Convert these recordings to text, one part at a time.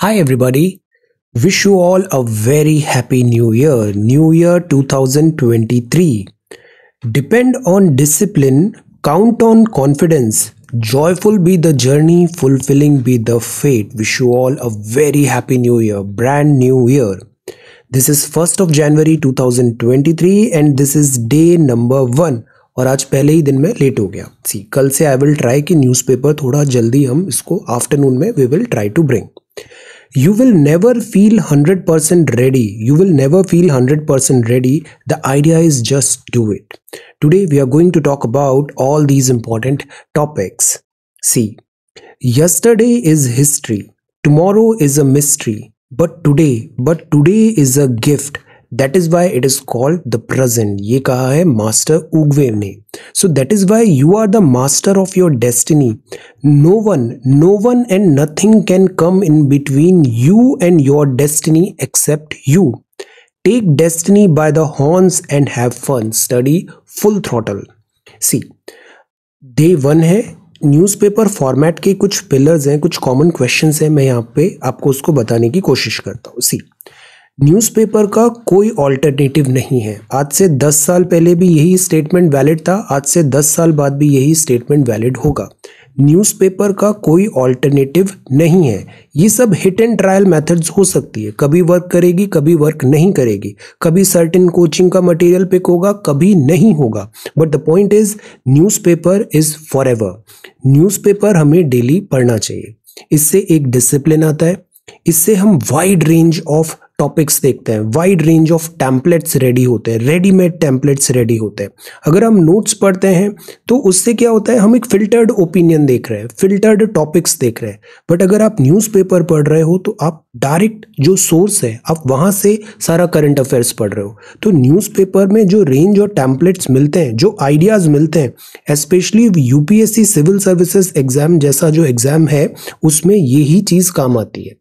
Hi, everybody. wish you all a very happy new year new year 2023 depend on discipline count on confidence joyful be the journey fulfilling be the fate wish you all a very happy new year brand new year this is 1st of january 2023 and this is day number one और आज पहले ही दिन में late हो गया see कल से I will try कि न्यूज़पेपर थोड़ा जल्दी हम इसको आफ्टरनून में we will try to bring you will never feel 100% ready. You will never feel 100% ready. The idea is just do it. Today, we are going to talk about all these important topics. See, yesterday is history, tomorrow is a mystery, but today, but today is a gift that is why it is called the present ये कहा है master Oogway ने so that is why you are the master of your destiny no one no one and nothing can come in between you and your destiny except you take destiny by the horns and have fun study full throttle see day one है newspaper format के कुछ pillars हैं कुछ common questions हैं मैं यहाँ पे आपको उसको बताने की कोशिश करता हूँ सी न्यूज़पेपर का कोई ऑल्टरनेटिव नहीं है आज से 10 साल पहले भी यही स्टेटमेंट वैलिड था आज से 10 साल बाद भी यही स्टेटमेंट वैलिड होगा न्यूज़पेपर का कोई ऑल्टरनेटिव नहीं है ये सब हिट एंड ट्रायल मेथड्स हो सकती है कभी वर्क करेगी कभी वर्क नहीं करेगी कभी सर्टेन कोचिंग का मटेरियल पिक होगा कभी नहीं होगा but the point is newspaper is forever newspaper हमें डेली पढ़ना चाहिए इससे एक डिसिप्लिन आता है इससे हम वाइड रेंज ऑफ टॉपिक्स देखते हैं wide range of templates ready होते हैं रेडीमेड टैम्पलेट्स रेडी होते हैं अगर हम नोट्स पढ़ते हैं तो उससे क्या होता है हम एक फिल्टर्ड ओपिनियन देख रहे हैं फिल्टर्ड टॉपिक्स देख रहे हैं बट अगर आप न्यूज़पेपर पढ़ रहे हो तो आप डायरेक्ट जो सोर्स है आप वहाँ से सारा करंट अफेयर्स पढ़ रहे हो तो न्यूज़पेपर में जो रेंज और टैम्पलेट्स मिलते हैं जो आइडियाज़ मिलते हैं specially UPSC civil services exam जैसा जो एग्ज़ाम है उसमें यही चीज़ काम आती है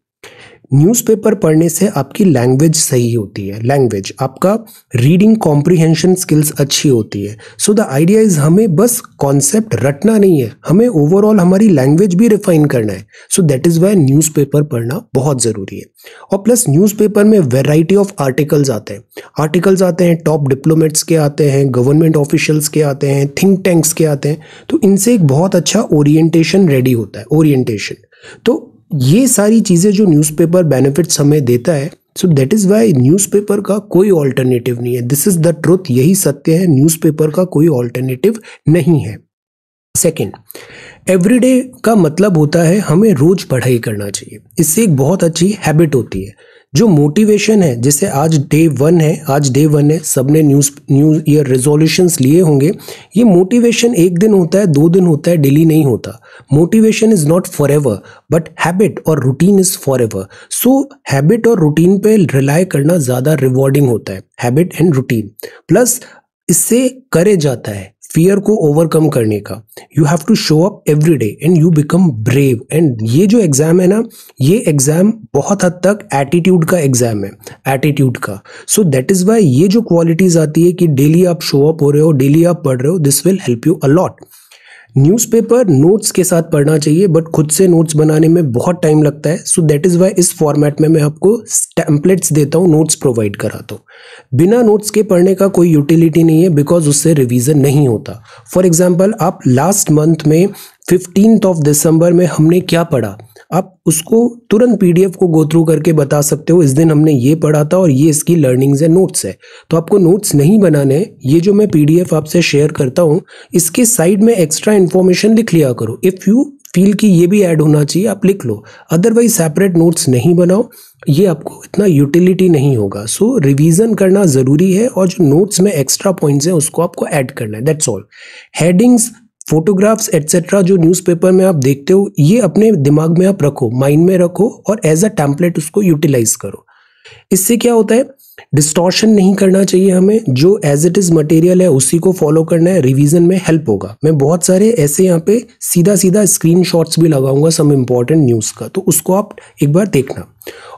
न्यूज़पेपर पढ़ने से आपकी लैंग्वेज सही होती है लैंग्वेज आपका रीडिंग कॉम्प्रिहेंशन स्किल्स अच्छी होती है सो द आइडिया इज़ हमें बस कॉन्सेप्ट रटना नहीं है हमें ओवरऑल हमारी लैंग्वेज भी रिफाइन करना है so that is why newspaper पढ़ना बहुत ज़रूरी है और प्लस न्यूज़पेपर में वेराइटी ऑफ आर्टिकल्स आते हैं आर्टिकल्स आते हैं टॉप डिप्लोमेट्स के आते हैं गवर्नमेंट ऑफिशियल्स के आते हैं थिंक टैंक्स के आते हैं तो इनसे एक बहुत अच्छा ओरिएंटेशन रेडी होता है ओरिएंटेशन तो ये सारी चीज़ें जो न्यूज़पेपर बेनिफिट्स हमें देता है so that is why newspaper का कोई ऑल्टरनेटिव नहीं है दिस इज़ द ट्रुथ यही सत्य है न्यूज़पेपर का कोई ऑल्टरनेटिव नहीं है सेकेंड एवरीडे का मतलब होता है हमें रोज़ पढ़ाई करना चाहिए इससे एक बहुत अच्छी हैबिट होती है जो मोटिवेशन है जैसे आज डे वन है आज डे वन है सब ने न्यूज न्यू ईयर रेजोल्यूशंस लिए होंगे ये मोटिवेशन एक दिन होता है दो दिन होता है डेली नहीं होता motivation is not forever but habit और routine is forever so habit और रूटीन पे रिलाई करना ज़्यादा रिवॉर्डिंग होता है हैबिट एंड रूटीन प्लस इससे करे जाता है फियर को ओवरकम करने का you have to show up every day and you become brave and ये जो एग्ज़ाम है ना ये एग्ज़ाम बहुत हद तक एटीट्यूड का एग्ज़ाम है एटीट्यूड का सो दैट इज़ वाई ये जो क्वालिटीज़ आती है कि डेली आप शो अप हो रहे हो डेली आप पढ़ रहे हो this will help you a lot newspaper notes के साथ पढ़ना चाहिए बट खुद से नोट्स बनाने में बहुत टाइम लगता है सो दैट इज़ वाई इस फॉर्मेट में मैं आपको टैम्पलेट्स देता हूँ नोट्स प्रोवाइड कराता हूँ बिना नोट्स के पढ़ने का कोई यूटिलिटी नहीं है बिकॉज उससे रिवीजन नहीं होता फॉर एग्जाम्पल आप लास्ट मंथ में फिफ्टीन ऑफ दिसंबर में हमने क्या पढ़ा आप उसको तुरंत पीडीएफ को गो थ्रू करके बता सकते हो इस दिन हमने ये पढ़ा था और ये इसकी लर्निंग्स है नोट्स है तो आपको नोट्स नहीं बनाने ये जो मैं पीडीएफ आपसे शेयर करता हूँ इसके साइड में एक्स्ट्रा इन्फॉर्मेशन लिख लिया करो इफ़ यू फील कि ये भी ऐड होना चाहिए आप लिख लो अदरवाइज सेपरेट नोट्स नहीं बनाओ ये आपको इतना यूटिलिटी नहीं होगा सो so, रिवीजन करना ज़रूरी है और जो नोट्स में एक्स्ट्रा पॉइंट्स हैं उसको आपको ऐड करना है that's all headings photographs etcetera जो न्यूज़पेपर में आप देखते हो ये अपने दिमाग में आप रखो माइंड में रखो और एज अ टैम्पलेट उसको यूटिलाइज करो इससे क्या होता है डिस्टॉर्शन नहीं करना चाहिए हमें जो एज इट इज़ मटेरियल है उसी को फॉलो करना है रिवीजन में हेल्प होगा मैं बहुत सारे ऐसे यहाँ पे सीधा सीधा स्क्रीन भी लगाऊंगा सम इम्पॉर्टेंट न्यूज़ का तो उसको आप एक बार देखना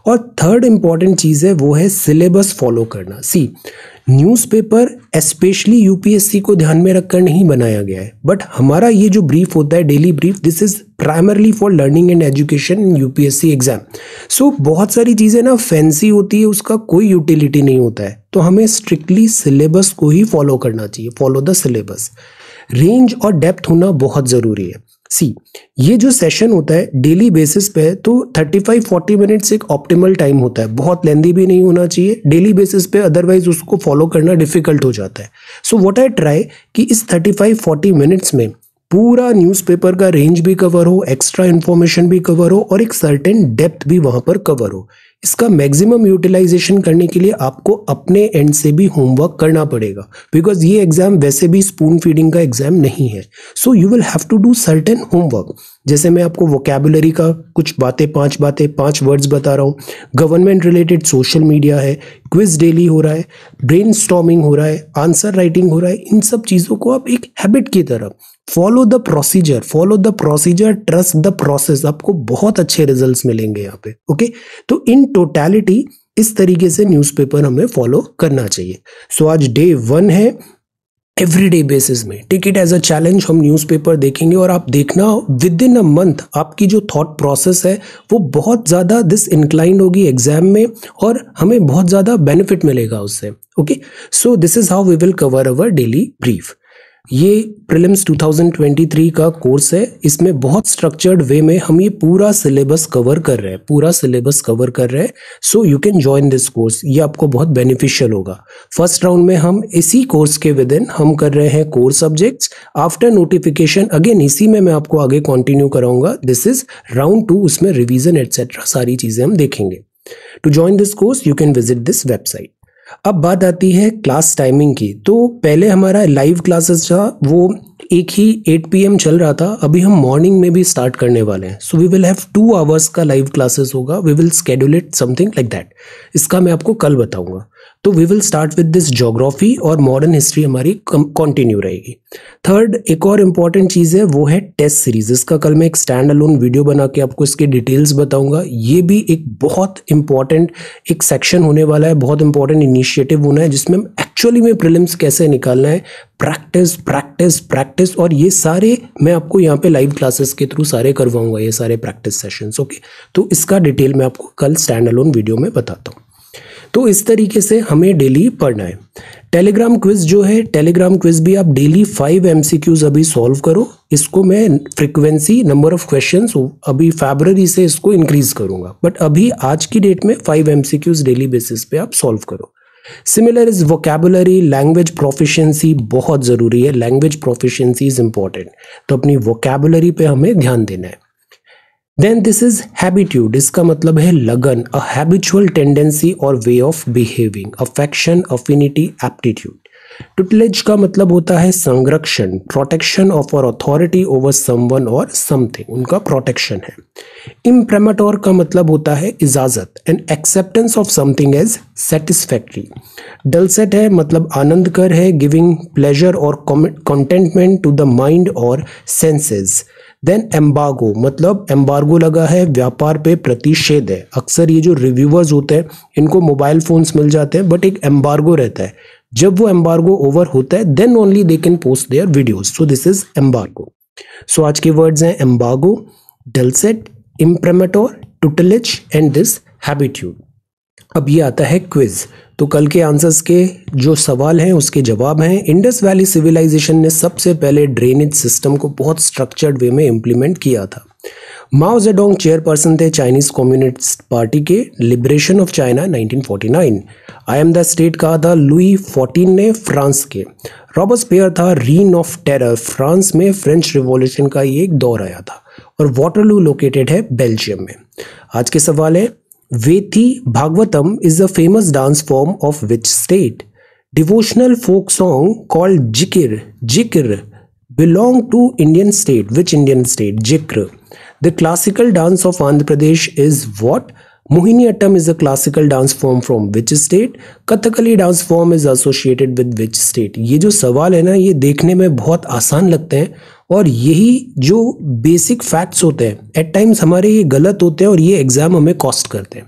और थर्ड इम्पॉर्टेंट चीज़ है वो है सिलेबस फॉलो करना सी न्यूज़पेपर स्पेशली यूपीएससी को ध्यान में रखकर नहीं बनाया गया है बट हमारा ये जो ब्रीफ होता है daily brief this is primarily for learning and education in UPSC exam so बहुत सारी चीज़ें ना फैंसी होती है उसका कोई यूटिलिटी नहीं होता है तो हमें स्ट्रिक्टली सिलेबस को ही फॉलो करना चाहिए फॉलो द सिलेबस रेंज और डेप्थ होना बहुत ज़रूरी है सी ये जो सेशन होता है डेली बेसिस पे तो 35-40 मिनट्स एक ऑप्टिमल टाइम होता है बहुत लेंदी भी नहीं होना चाहिए डेली बेसिस पे अदरवाइज उसको फॉलो करना डिफिकल्ट हो जाता है सो व्हाट आई ट्राई कि इस 35-40 मिनट्स में पूरा न्यूज़पेपर का रेंज भी कवर हो एक्स्ट्रा इन्फॉर्मेशन भी कवर हो और एक सर्टेन डेप्थ भी वहाँ पर कवर हो इसका मैक्सिमम यूटिलाइजेशन करने के लिए आपको अपने एंड से भी होमवर्क करना पड़ेगा बिकॉज ये एग्ज़ाम वैसे भी स्पून फीडिंग का एग्ज़ाम नहीं है so you will have to do certain homework जैसे मैं आपको वोकेबुलरी का कुछ बातें पांच बातें पांच वर्ड्स बता रहा हूँ गवर्नमेंट रिलेटेड सोशल मीडिया है क्विज डेली हो रहा है ब्रेन हो रहा है आंसर राइटिंग हो रहा है इन सब चीज़ों को आप एक हैबिट की तरह follow the procedure follow the procedure trust the process आपको बहुत अच्छे रिजल्ट मिलेंगे यहाँ पे ओके तो इन टोटैलिटी इस तरीके से न्यूज़पेपर हमें फॉलो करना चाहिए सो so, आज डे वन है एवरी डे बेसिस में take it as a challenge हम न्यूज़पेपर देखेंगे और आप देखना विद इन अ मंथ आपकी जो थॉट प्रोसेस है वो बहुत ज़्यादा दिस इंक्लाइंड होगी एग्जाम में और हमें बहुत ज़्यादा बेनिफिट मिलेगा उससे okay so this is how we will cover our daily brief ये प्रिलिम्स 2023 का कोर्स है इसमें बहुत स्ट्रक्चर्ड वे में हम ये पूरा सिलेबस कवर कर रहे हैं पूरा सिलेबस कवर कर रहे हैं so you can join this course ये आपको बहुत बेनिफिशियल होगा फर्स्ट राउंड में हम इसी कोर्स के विद इन हम कर रहे हैं core subjects after notification again इसी में मैं आपको आगे कंटिन्यू कराऊंगा दिस इज राउंड टू उसमें रिविजन एट्सेट्रा सारी चीज़ें हम देखेंगे to join this course you can visit this website अब बात आती है क्लास टाइमिंग की तो पहले हमारा लाइव क्लासेस था वो एक ही 8 पीएम चल रहा था अभी हम मॉर्निंग में भी स्टार्ट करने वाले हैं so we will have two hours का लाइव क्लासेस होगा we will schedule it something like that इसका मैं आपको कल बताऊंगा तो we will start with this geography और मॉडर्न हिस्ट्री हमारी कंटिन्यू रहेगी थर्ड एक और इम्पॉर्टेंट चीज़ है वो है टेस्ट सीरीज इसका कल मैं एक स्टैंड अलोन वीडियो बना के आपको इसके डिटेल्स बताऊंगा ये भी एक बहुत इंपॉर्टेंट एक सेक्शन होने वाला है बहुत इंपॉर्टेंट इनिशिएटिव होना है जिसमें एक्चुअली में प्रिलिम्स कैसे निकालना है प्रैक्टिस प्रैक्टिस प्रैक्टिस और ये सारे मैं आपको यहाँ पे लाइव क्लासेस के थ्रू सारे करवाऊंगा ये सारे प्रैक्टिस सेशंस ओके तो इसका डिटेल मैं आपको कल स्टैंड अलोन वीडियो में बताता हूँ तो इस तरीके से हमें डेली पढ़ना है टेलीग्राम क्विज जो है टेलीग्राम क्विज भी आप डेली फाइव एम अभी सॉल्व करो इसको मैं फ्रिक्वेंसी नंबर ऑफ क्वेश्चन अभी फेबररी से इसको इंक्रीज करूंगा बट अभी आज की डेट में फाइव एम डेली बेसिस पे आप सॉल्व करो similar is vocabulary language proficiency बहुत ज़रूरी है लैंग्वेज प्रोफिशियंसी इज़ इम्पॉर्टेंट तो अपनी वोकेबुलरी पे हमें ध्यान देना है देन दिस इज हैबिट्यूड इसका मतलब है लगन अ habitual tendency or way of behaving affection affinity aptitude tutelage का मतलब होता है संरक्षण protection of or authority over someone or something उनका प्रोटेक्शन है इम्प्रेमाटोर का मतलब होता है इजाजत and acceptance of something as satisfactory dulcet है मतलब आनंद कर है giving pleasure or contentment to the mind or senses then embargo मतलब एम्बार्गो लगा है व्यापार पे प्रतिषेध है अक्सर ये जो रिव्यूअर्स होते हैं इनको मोबाइल फ़ोन्स मिल जाते हैं बट एक एम्बार्गो रहता है जब वो एम्बार्गो ओवर होता है then only they can post their videos so this is embargo so आज के वर्ड्स हैं एम्बागो डलसेट इम्प्रेमेटोर टुटलिच एंड दिस हैबिट्यूड अब ये आता है क्विज़ तो कल के आंसर्स के जो सवाल हैं उसके जवाब हैं इंडस वैली सिविलाइजेशन ने सबसे पहले ड्रेनेज सिस्टम को बहुत स्ट्रक्चर्ड वे में इम्प्लीमेंट किया था माओ जेडोंग चेयरपर्सन थे चाइनीज कम्युनिस्ट पार्टी के liberation of China 1949 I am the state कहा था लुई फोर्टीन ने फ्रांस के रॉबर्स पेयर था रीन ऑफ टेरर फ्रांस में फ्रेंच रिवॉल्यूशन का ये एक दौर आया था और वाटरलू लोकेटेड है बेल्जियम में आज के सवाल है Vethi Bhagavatam is a famous dance form of which state? Devotional folk song called Jikir, Jikir belong to Indian state. Which Indian state? Jikr. The classical dance of Andhra Pradesh is what? Mohiniyattam is a classical dance form from which state? Kathakali dance form is associated with which state? ये जो सवाल है ना ये देखने में बहुत आसान लगते हैं और यही जो बेसिक फैक्ट्स होते हैं एट टाइम्स हमारे ये गलत होते हैं और ये एग्ज़ाम हमें कॉस्ट करते हैं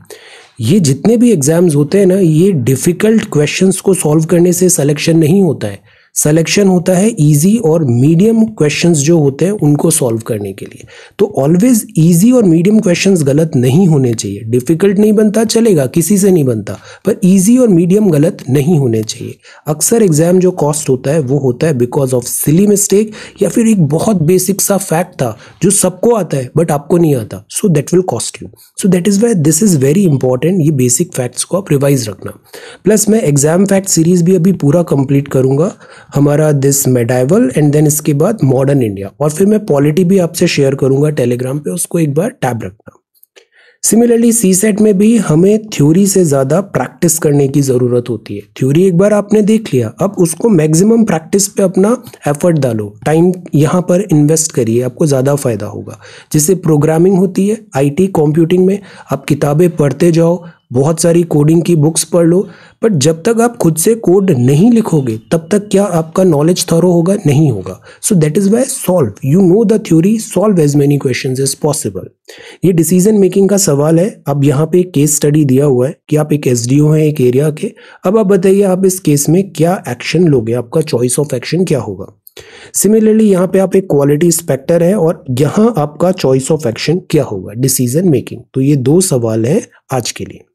ये जितने भी एग्ज़ाम्स होते हैं ना ये डिफ़िकल्ट क्वेश्चंस को सॉल्व करने से सलेक्शन नहीं होता है सेलेक्शन होता है इजी और मीडियम क्वेश्चंस जो होते हैं उनको सॉल्व करने के लिए तो ऑलवेज इजी और मीडियम क्वेश्चंस गलत नहीं होने चाहिए डिफिकल्ट नहीं बनता चलेगा किसी से नहीं बनता पर इजी और मीडियम गलत नहीं होने चाहिए अक्सर एग्जाम जो कॉस्ट होता है वो होता है बिकॉज ऑफ सिली मिस्टेक या फिर एक बहुत बेसिक सा फैक्ट था जो सबको आता है बट आपको नहीं आता so that will cost you so that is why this is very important ये बेसिक फैक्ट्स को आप रिवाइज रखना प्लस मैं एग्जाम फैक्ट सीरीज भी अभी पूरा कंप्लीट करूँगा हमारा दिस मेडाइवल एंड देन इसके बाद मॉडर्न इंडिया और फिर मैं पॉलिटी भी आपसे शेयर करूंगा टेलीग्राम पे उसको एक बार टैब रखना सिमिलरली सी सेट में भी हमें थ्योरी से ज़्यादा प्रैक्टिस करने की ज़रूरत होती है थ्योरी एक बार आपने देख लिया अब उसको मैक्सिमम प्रैक्टिस पे अपना एफर्ट डालो टाइम यहाँ पर इन्वेस्ट करिए आपको ज़्यादा फ़ायदा होगा जैसे प्रोग्रामिंग होती है आईटी कंप्यूटिंग में आप किताबें पढ़ते जाओ बहुत सारी कोडिंग की बुक्स पढ़ लो बट जब तक आप खुद से कोड नहीं लिखोगे तब तक क्या आपका नॉलेज थरो होगा नहीं होगा so that is why solve you know the theory solve as many question is possible ये डिसीजन मेकिंग का सवाल है अब यहाँ पे केस स्टडी दिया हुआ है कि आप एक एस डी हैं एक एरिया के अब आप बताइए आप इस केस में क्या एक्शन लोगे आपका चॉइस ऑफ एक्शन क्या होगा सिमिलरली यहाँ पे आप एक क्वालिटी स्पेक्टर है और यहाँ आपका चॉइस ऑफ एक्शन क्या होगा डिसीजन मेकिंग तो ये दो सवाल हैं आज के लिए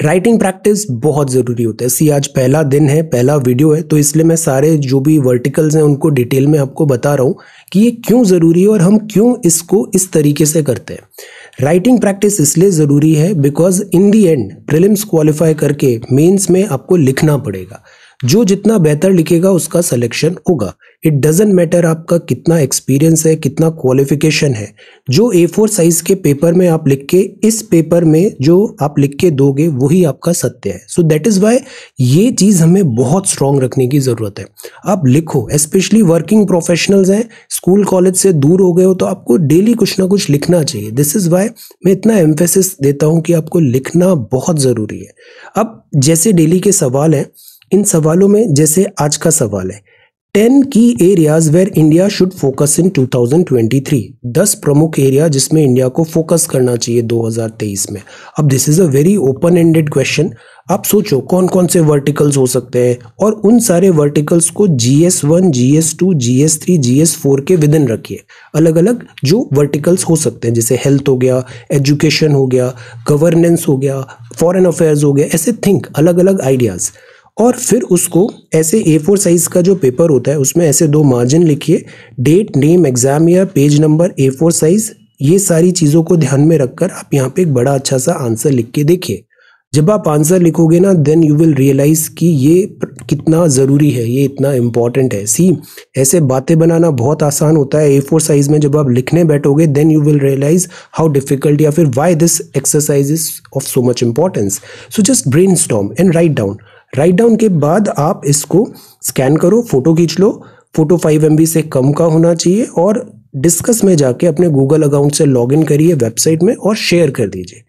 राइटिंग प्रैक्टिस बहुत ज़रूरी होता है सी आज पहला दिन है पहला वीडियो है तो इसलिए मैं सारे जो भी वर्टिकल्स हैं उनको डिटेल में आपको बता रहा हूँ कि ये क्यों ज़रूरी है और हम क्यों इसको इस तरीके से करते हैं राइटिंग प्रैक्टिस इसलिए ज़रूरी है because in the end prelims qualify करके मेंस में आपको लिखना पड़ेगा जो जितना बेहतर लिखेगा उसका सिलेक्शन होगा इट डजेंट मैटर आपका कितना एक्सपीरियंस है कितना क्वालिफिकेशन है जो ए फोर साइज के पेपर में आप लिख के इस पेपर में जो आप लिख के दोगे वही आपका सत्य है सो दैट इज़ वाई ये चीज़ हमें बहुत स्ट्रांग रखने की ज़रूरत है आप लिखो स्पेशली वर्किंग प्रोफेशनल्स हैं स्कूल कॉलेज से दूर हो गए हो तो आपको डेली कुछ ना कुछ लिखना चाहिए दिस इज़ वाई मैं इतना एम्फेसिस देता हूँ कि आपको लिखना बहुत ज़रूरी है अब जैसे डेली के सवाल हैं इन सवालों में जैसे आज का सवाल है टेन की areas where India should focus in 2023 दस प्रमुख एरिया जिसमें इंडिया को फोकस करना चाहिए 2023 में अब this is a very open ended question आप सोचो कौन कौन से वर्टिकल्स हो सकते हैं और उन सारे वर्टिकल्स को G S one G S two G S three G S four के विदिन रखिए अलग अलग जो वर्टिकल्स हो सकते हैं जैसे हेल्थ हो गया एजुकेशन हो गया गवर्नेंस हो गया फॉरेन अफेयर्स हो गया ऐसे थिंक अलग अलग आइडियाज़ और फिर उसको ऐसे ए फोर साइज़ का जो पेपर होता है उसमें ऐसे दो मार्जिन लिखिए डेट नेम एग्ज़ाम या page number A four size ये सारी चीज़ों को ध्यान में रखकर आप यहाँ पे एक बड़ा अच्छा सा आंसर लिख के देखिए जब आप आंसर लिखोगे ना देन यू विल रियलाइज़ कि ये कितना ज़रूरी है ये इतना इम्पॉर्टेंट है सी ऐसे बातें बनाना बहुत आसान होता है ए फोर साइज़ में जब आप लिखने बैठोगे then you will realise how difficult या फिर why this exercise is of so much importance so just brain storm and write down write down के बाद आप इसको स्कैन करो फोटो खींच लो फोटो फाइव एम से कम का होना चाहिए और डिस्कस में जाके अपने गूगल अकाउंट से लॉगिन करिए वेबसाइट में और शेयर कर दीजिए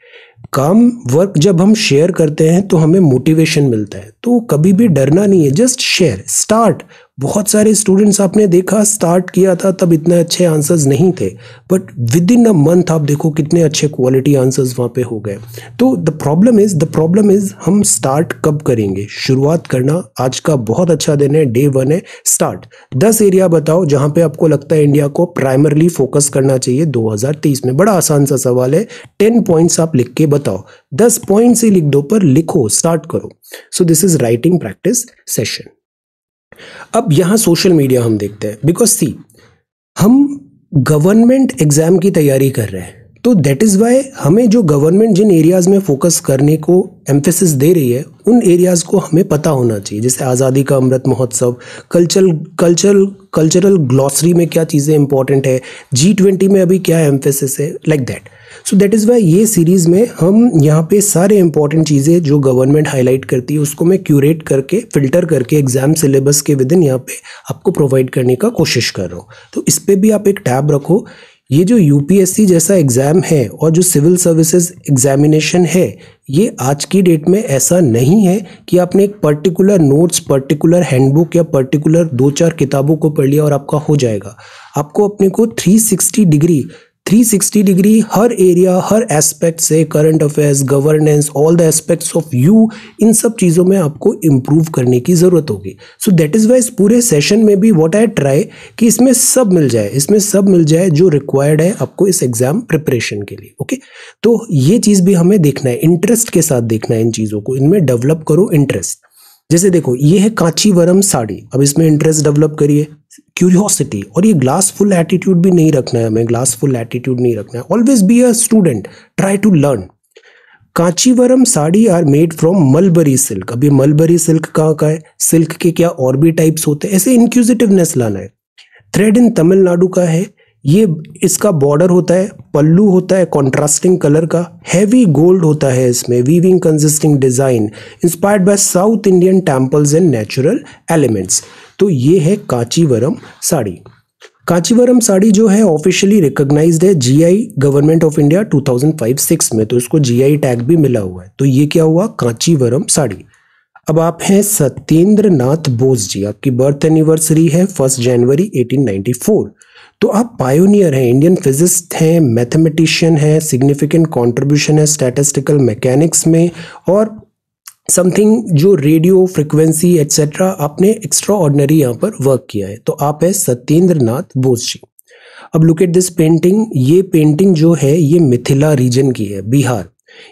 काम वर्क जब हम शेयर करते हैं तो हमें मोटिवेशन मिलता है तो कभी भी डरना नहीं है जस्ट शेयर स्टार्ट बहुत सारे स्टूडेंट्स आपने देखा स्टार्ट किया था तब इतने अच्छे आंसर्स नहीं थे but with in a month आप देखो कितने अच्छे क्वालिटी आंसर्स वहाँ पे हो गए तो the problem is the problem is हम स्टार्ट कब करेंगे शुरुआत करना आज का बहुत अच्छा दिन है डे वन है स्टार्ट दस एरिया बताओ जहाँ पे आपको लगता है इंडिया को प्राइमरली फोकस करना चाहिए दो में बड़ा आसान सा सवाल है टेन पॉइंट्स आप लिख के बताओ दस पॉइंट्स ही लिख दो पर लिखो स्टार्ट करो so this is writing practice session अब यहाँ सोशल मीडिया हम देखते हैं बिकॉज सी हम गवर्नमेंट एग्ज़ाम की तैयारी कर रहे हैं तो दैट इज़ वाई हमें जो गवर्नमेंट जिन एरियाज़ में फोकस करने को एम्फेसिस दे रही है उन एरियाज़ को हमें पता होना चाहिए जैसे आज़ादी का अमृत महोत्सव कल्चरल कल्चरल कल्चरल ग्लॉसरी में क्या चीज़ें इंपॉर्टेंट है जी ट्वेंटी में अभी क्या एम्फेसिस है like like that so that is why ये सीरीज़ में हम यहाँ पे सारे इंपॉर्टेंट चीज़ें जो गवर्नमेंट हाईलाइट करती है उसको मैं क्यूरेट करके फिल्टर करके एग्जाम सिलेबस के विद इन यहाँ पे आपको प्रोवाइड करने का कोशिश कर रहा हूँ तो इस पर भी आप एक टैब रखो ये जो यूपीएससी जैसा एग्ज़ाम है और जो सिविल सर्विसेज एग्जामिनेशन है ये आज की डेट में ऐसा नहीं है कि आपने एक पर्टिकुलर नोट्स पर्टिकुलर हैंडबुक या पर्टिकुलर दो चार किताबों को पढ़ लिया और आपका हो जाएगा आपको अपने को 360 डिग्री 360 डिग्री हर एरिया हर एस्पेक्ट से current affairs governance all the aspects of you in सब चीज़ों में आपको इम्प्रूव करने की ज़रूरत होगी सो दैट इज़ वाई इस पूरे सेशन में भी वॉट आई ट्राई कि इसमें सब मिल जाए इसमें सब मिल जाए जो रिक्वायर्ड है आपको इस एग्ज़ाम प्रिपरेशन के लिए ओके okay? तो ये चीज़ भी हमें देखना है इंटरेस्ट के साथ देखना है इन चीज़ों को इनमें डेवलप करो इंटरेस्ट जैसे देखो ये है कांचीवरम साड़ी अब इसमें इंटरेस्ट डेवलप करिए क्यूरियोसिटी और ये ग्लास फुल एटीट्यूड भी नहीं रखना है हमें ग्लास फुल एटीट्यूड नहीं रखना है always be a student try to learn Kanjeevaram sari are made from mulberry silk अभी मलबरी सिल्क कहाँ का है सिल्क के क्या और भी टाइप्स होते हैं ऐसे इंक्यूजिटिवनेस लाना है थ्रेड इन तमिलनाडु का है ये इसका बॉर्डर होता है पल्लू होता है कॉन्ट्रास्टिंग कलर का हैवी गोल्ड होता है इसमें weaving consisting design inspired by South Indian temples and natural elements तो ये है कांचीवरम साड़ी कांचीवरम साड़ी जो है ऑफिशियली रिकॉग्नाइज्ड है GI government of India 2005 thousand में तो इसको जीआई टैग भी मिला हुआ है तो ये क्या हुआ कांचीवरम साड़ी अब आप हैं सत्येंद्र नाथ बोस जी आपकी बर्थ एनिवर्सरी है फर्स्ट जनवरी 1894 तो आप पायोनियर हैं इंडियन फिजिस्ट हैं मैथमेटिशियन हैं सिग्निफिकेंट कंट्रीब्यूशन है स्टैटिस्टिकल मैकेनिक्स में और समथिंग जो रेडियो फ्रिक्वेंसी एट्सेट्रा आपने एक्स्ट्रा ऑर्डनरी यहाँ पर वर्क किया है तो आप है सत्येंद्र नाथ बोस जी अब लुक एट दिस पेंटिंग ये पेंटिंग जो है ये मिथिला रीजन की है बिहार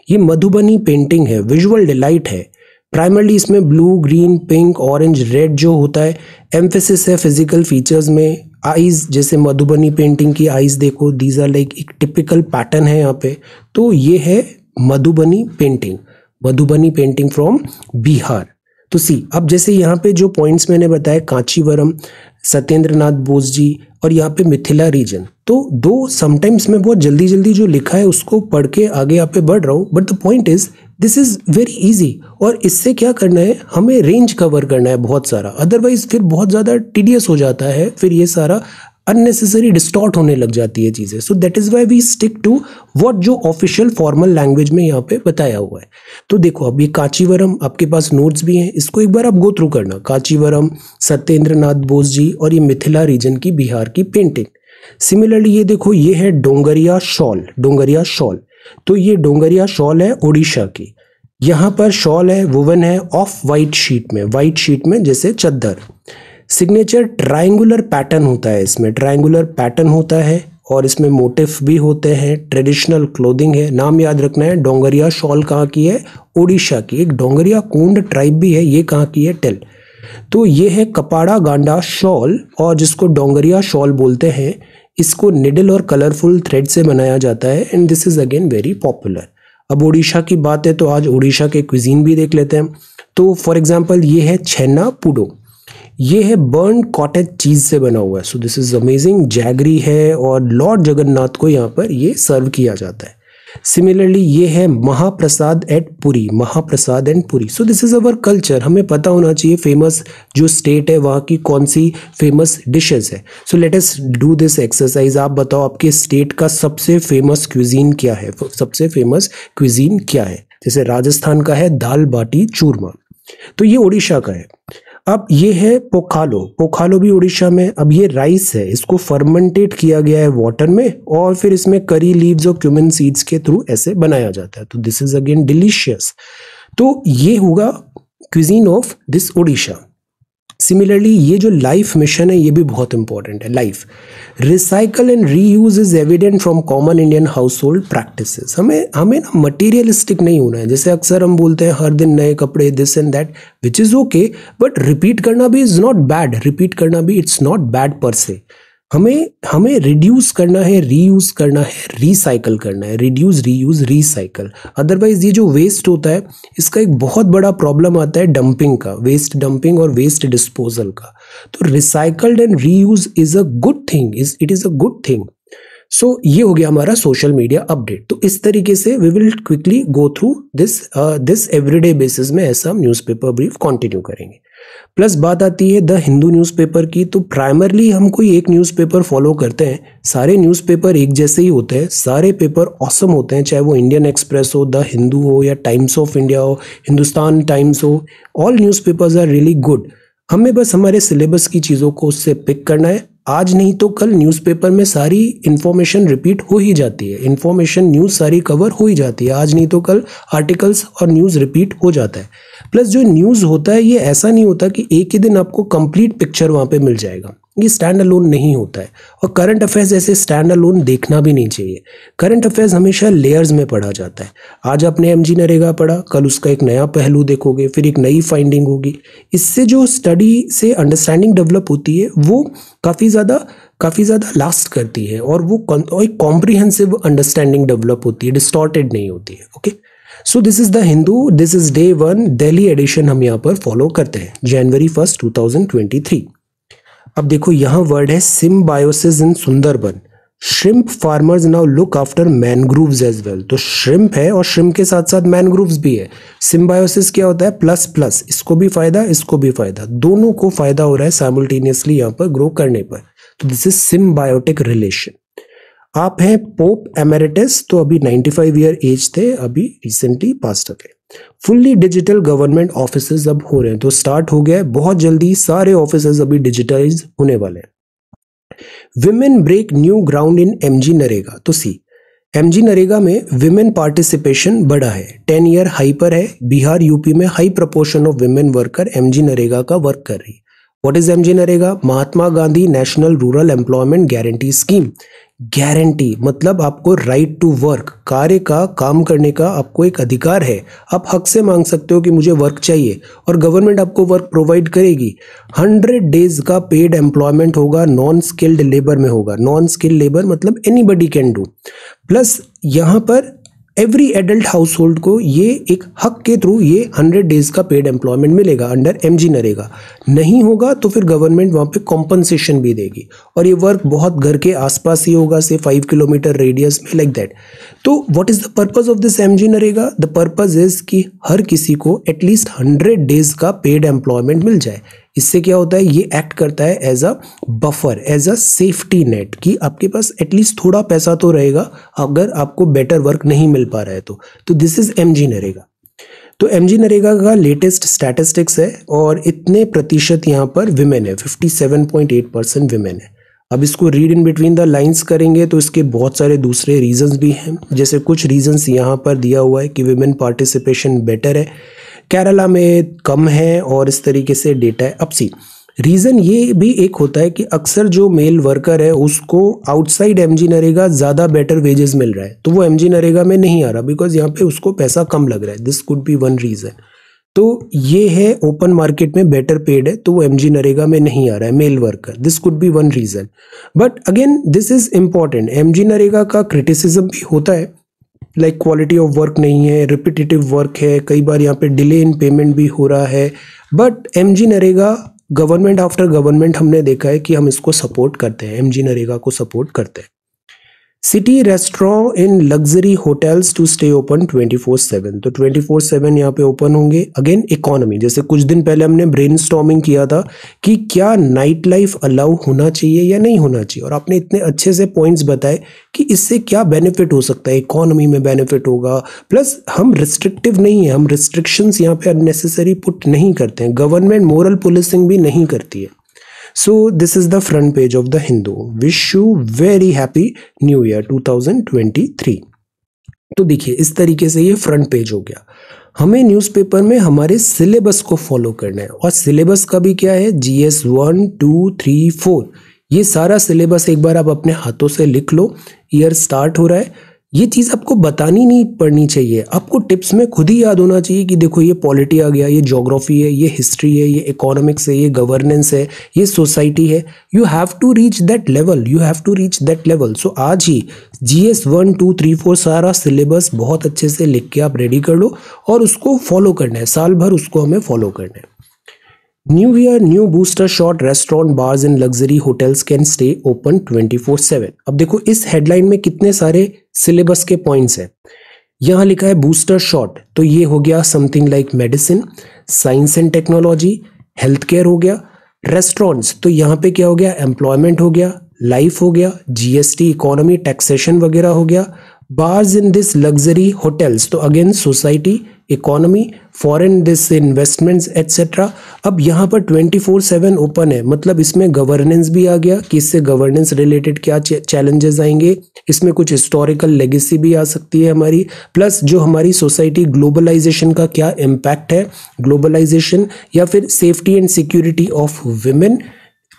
ये मधुबनी पेंटिंग है विजुअल डिलाइट है प्राइमरली इसमें blue green pink orange red जो होता है एम्फेसिस है फिजिकल फीचर्स में आईज जैसे मधुबनी पेंटिंग की आईज देखो दीज आर लाइक एक टिपिकल पैटर्न है यहाँ पे तो ये है Madhubani painting Madhubani painting from Bihar तो सी अब जैसे यहाँ पे जो पॉइंट्स मैंने बताए कांचीवरम सत्येंद्र नाथ बोस जी और यहाँ पे मिथिला रीजन तो दो समटाइम्स मैं बहुत जल्दी जल्दी जो लिखा है उसको पढ़ के आगे आप बढ़ रहा हूँ but the point is this is very easy और इससे क्या करना है हमें रेंज कवर करना है बहुत सारा अदरवाइज फिर बहुत ज़्यादा टीडियस हो जाता है फिर ये सारा अननेसेसरी डिस्टॉर्ट होने लग जाती है चीज़ें so that is why we stick to what जो ऑफिशियल फॉर्मल लैंग्वेज में यहाँ पे बताया हुआ है तो देखो अब ये कांचीवरम आपके पास नोट्स भी हैं इसको एक बार आप गो थ्रू करना कांचीवरम सत्येंद्र नाथ बोस जी और ये मिथिला रीजन की बिहार की पेंटिंग सिमिलरली ये देखो ये है डोंगरिया शॉल डोंगरिया शॉल तो ये डोंगरिया शॉल है उड़ीसा की यहां पर शॉल है वुवन है ऑफ वाइट शीट में वाइट शीट में जैसे चद्दर सिग्नेचर ट्राइंगुलर पैटर्न होता है इसमें ट्राइंगुलर पैटर्न होता है और इसमें मोटिफ भी होते हैं ट्रेडिशनल क्लोथिंग है नाम याद रखना है डोंगरिया शॉल कहाँ की है उड़ीसा की एक डोंगरिया कुंड ट्राइब भी है ये कहाँ की है टेल तो ये है कपाड़ा गांडा शॉल और जिसको डोंगरिया शॉल बोलते हैं इसको निडल और कलरफुल थ्रेड से बनाया जाता है and this is again very popular अब उड़ीसा की बात है तो आज उड़ीसा के क्विजीन भी देख लेते हैं तो फॉर एग्जाम्पल ये है छेना पुडो ये है बर्न कॉटेज चीज़ से बना हुआ है so this is amazing jaggery है और लॉर्ड जगन्नाथ को यहाँ पर ये सर्व किया जाता है सिमिलरली ये है महाप्रसाद at Puri Mahaprasad and Puri so this is our culture हमें पता होना चाहिए फेमस जो स्टेट है वहाँ की कौन सी फेमस डिशेज है so let's do this exercise आप बताओ आपके स्टेट का सबसे फेमस क्विजीन क्या है सबसे फेमस क्विजीन क्या है जैसे राजस्थान का है दाल बाटी चूरमा तो ये उड़ीसा का है अब ये है पोखालो पोखालो भी उड़ीसा में अब ये राइस है इसको फर्मेंटेट किया गया है वाटर में और फिर इसमें करी लीव्स और क्यूमिन सीड्स के थ्रू ऐसे बनाया जाता है तो दिस इज अगेन डिलीशियस तो ये होगा cuisine of this Orissa similarly ये जो लाइफ मिशन है ये भी बहुत इंपॉर्टेंट है life recycle and reuse is evident from common Indian household practice हमें हमें ना मटेरियलिस्टिक नहीं होना है जैसे अक्सर हम बोलते हैं हर दिन नए कपड़े this and that which is okay but repeat करना भी इज़ नॉट बैड रिपीट करना भी इट्स नॉट बैड पर से हमें हमें रिड्यूस करना है रीयूज करना है रिसाइकल करना है रिड्यूस रीयूज रिसाइकल अदरवाइज ये जो वेस्ट होता है इसका एक बहुत बड़ा प्रॉब्लम आता है डंपिंग का वेस्ट डंपिंग और वेस्ट डिस्पोजल का तो recycled and reuse is a good thing is it is a good thing so ये हो गया हमारा सोशल मीडिया अपडेट तो इस तरीके से we will quickly go through this this everyday basis में ऐसा हम न्यूज़पेपर ब्रीफ कंटिन्यू करेंगे प्लस बात आती है द हिंदू न्यूज़पेपर की तो प्राइमरली हम कोई एक न्यूज़पेपर फॉलो करते हैं सारे न्यूज़पेपर एक जैसे ही होते हैं सारे पेपर ऑसम होते हैं चाहे वो इंडियन एक्सप्रेस हो द हिंदू हो या टाइम्स ऑफ इंडिया हो हिंदुस्तान टाइम्स हो all newspapers are really good हमें बस हमारे सिलेबस की चीज़ों को उससे पिक करना है आज नहीं तो कल न्यूज़पेपर में सारी इन्फॉर्मेशन रिपीट हो ही जाती है इन्फॉर्मेशन न्यूज़ सारी कवर हो ही जाती है आज नहीं तो कल आर्टिकल्स और न्यूज़ रिपीट हो जाता है प्लस जो न्यूज़ होता है ये ऐसा नहीं होता कि एक ही दिन आपको कंप्लीट पिक्चर वहाँ पे मिल जाएगा ये स्टैंड अलोन नहीं होता है और करंट अफेयर्स ऐसे स्टैंड अलोन देखना भी नहीं चाहिए करंट अफेयर्स हमेशा लेयर्स में पढ़ा जाता है आज आपने एम जी नरेगा पढ़ा कल उसका एक नया पहलू देखोगे फिर एक नई फाइंडिंग होगी इससे जो स्टडी से अंडरस्टैंडिंग डेवलप होती है वो काफ़ी ज़्यादा काफ़ी ज़्यादा लास्ट करती है और वो और एक कॉम्प्रिहेंसिव अंडरस्टैंडिंग डेवलप होती है डिस्टॉर्टेड नहीं होती है okay so this is the Hindu this is day one Delhi edition हम यहाँ पर फॉलो करते हैं January first two thousand twenty three अब देखो यहाँ वर्ड है symbiosis in Sundarban shrimp farmers now look after mangroves as well तो श्रिम्प है और श्रिम्प के साथ साथ मैनग्रूव्स भी है सिम्बायोसिस क्या होता है प्लस प्लस इसको भी फायदा इसको भी फायदा दोनों को फायदा हो रहा है साइमल्टेनियसली यहाँ पर ग्रो करने पर तो दिस इज सिम्बायोटिक रिलेशन आप हैं पोप एमेरिटस तो अभी 95 फाइव ईयर एज थे अभी रिसेंटली पास्ट गए फुल्ली डिजिटल गवर्नमेंट ऑफिस अब हो रहे हैं तो स्टार्ट हो गया है बहुत जल्दी सारे ऑफिस अभी डिजिटाइज होने वाले हैं women break new ground in M G NREGA तो सी एम जी नरेगा में विमेन पार्टिसिपेशन बढ़ा है टेन ईयर हाई पर है बिहार यूपी में high proportion of women worker M G NREGA का वर्क कर रही है what is M G NREGA Mahatma Gandhi national rural employment guarantee scheme guarantee मतलब आपको राइट टू वर्क कार्य का काम करने का आपको एक अधिकार है आप हक से मांग सकते हो कि मुझे वर्क चाहिए और गवर्नमेंट आपको वर्क प्रोवाइड करेगी हंड्रेड डेज का पेड एम्प्लॉयमेंट होगा नॉन स्किल्ड लेबर में होगा नॉन स्किल्ड लेबर मतलब anybody can do plus यहाँ पर एवरी एडल्ट हाउस होल्ड को ये एक हक के थ्रू ये हंड्रेड डेज का पेड एम्प्लॉयमेंट मिलेगा अंडर एम जी नरेगा नहीं होगा तो फिर गवर्नमेंट वहाँ पे कॉम्पनसेशन भी देगी और ये वर्क बहुत घर के आसपास ही होगा से फाइव किलोमीटर रेडियस में लाइक दैट तो what is the purpose of this M G NREGA the purpose is कि हर किसी को एटलीस्ट हंड्रेड डेज का पेड एम्प्लॉयमेंट मिल जाए इससे क्या होता है ये एक्ट करता है as a buffer as a safety net कि आपके पास एटलीस्ट थोड़ा पैसा तो रहेगा अगर आपको बेटर वर्क नहीं मिल पा रहा है तो, तो this is M G NREGA तो एम जी नरेगा का लेटेस्ट स्टैटिस्टिक्स है और इतने प्रतिशत यहाँ पर विमेन है fifty seven point eight percent women है अब इसको read in between the lines करेंगे तो इसके बहुत सारे दूसरे रीजंस भी हैं जैसे कुछ रीजंस यहाँ पर दिया हुआ है कि विमेन पार्टिसिपेशन बेटर है केरला में कम है और इस तरीके से डेटा है अपसी रीज़न ये भी एक होता है कि अक्सर जो मेल वर्कर है उसको आउटसाइड एम जी नरेगा ज़्यादा बेटर वेजेस मिल रहा है तो वो एम जी नरेगा में नहीं आ रहा बिकॉज यहाँ पे उसको पैसा कम लग रहा है this could be one reason तो ये है ओपन मार्केट में बेटर पेड है तो वो एम जी नरेगा में नहीं आ रहा है male worker this could be one reason but again this is important M G NREGA का क्रिटिसिज्म भी होता है लाइक क्वालिटी ऑफ वर्क नहीं है रिपीटेटिव वर्क है कई बार यहाँ पे डिले इन पेमेंट भी हो रहा है but M G NREGA government after government हमने देखा है कि हम इसको सपोर्ट करते हैं एम जी नरेगा को सपोर्ट करते हैं city restaurant in luxury hotels to stay open 24/7 तो 24/7 यहाँ पे ओपन होंगे अगेन इकोनॉमी जैसे कुछ दिन पहले हमने ब्रेन किया था कि क्या नाइट लाइफ अलाउ होना चाहिए या नहीं होना चाहिए और आपने इतने अच्छे से पॉइंट्स बताए कि इससे क्या बेनिफिट हो सकता है इकोनॉमी में बेनिफिट होगा प्लस हम रिस्ट्रिक्टिव नहीं है हम रिस्ट्रिक्शंस यहाँ पे अननेसेसरी पुट नहीं करते हैं गवर्नमेंट मोरल पुलिसिंग भी नहीं करती है So this is the front page of the Hindu. Wish you very happy new year 2023. तो देखिए इस तरीके से ये फ्रंट पेज हो गया हमें न्यूज़पेपर में हमारे सिलेबस को फॉलो करना है और सिलेबस का भी क्या है G S one two three four ये सारा सिलेबस एक बार आप अपने हाथों से लिख लो ईयर स्टार्ट हो रहा है ये चीज़ आपको बतानी नहीं पड़नी चाहिए आपको टिप्स में खुद ही याद होना चाहिए कि देखो ये पॉलिटी आ गया ये जोग्राफी है ये हिस्ट्री है ये इकोनॉमिक्स है ये गवर्नेंस है ये सोसाइटी है you have to reach that level you have to reach that level so आज ही G S one two three four सारा सिलेबस बहुत अच्छे से लिख के आप रेडी कर लो और उसको फॉलो करना है साल भर उसको हमें फॉलो करना है new year new booster shot restaurant bars and luxury hotels can stay open 24/7। अब देखो इस हेडलाइन में कितने सारे सिलेबस के पॉइंट्स हैं यहाँ लिखा है बूस्टर शॉट तो ये हो गया something like medicine science and technology health care हो गया रेस्टोरेंट्स तो यहाँ पे क्या हो गया एम्प्लॉयमेंट हो गया लाइफ हो गया जीएसटी इकोनॉमी टैक्सेशन वगैरह हो गया bars in this luxury hotels तो again society economy foreign this investments etcetera अब यहाँ पर ट्वेंटी फोर सेवन ओपन है मतलब इसमें गवर्नेंस भी आ गया कि इससे गवर्नेंस रिलेटेड क्या चैलेंजेस आएंगे इसमें कुछ हिस्टोरिकल लेगेसी भी आ सकती है हमारी प्लस जो हमारी सोसाइटी ग्लोबलाइजेशन का क्या इम्पैक्ट है ग्लोबलाइजेशन या फिर safety and security of women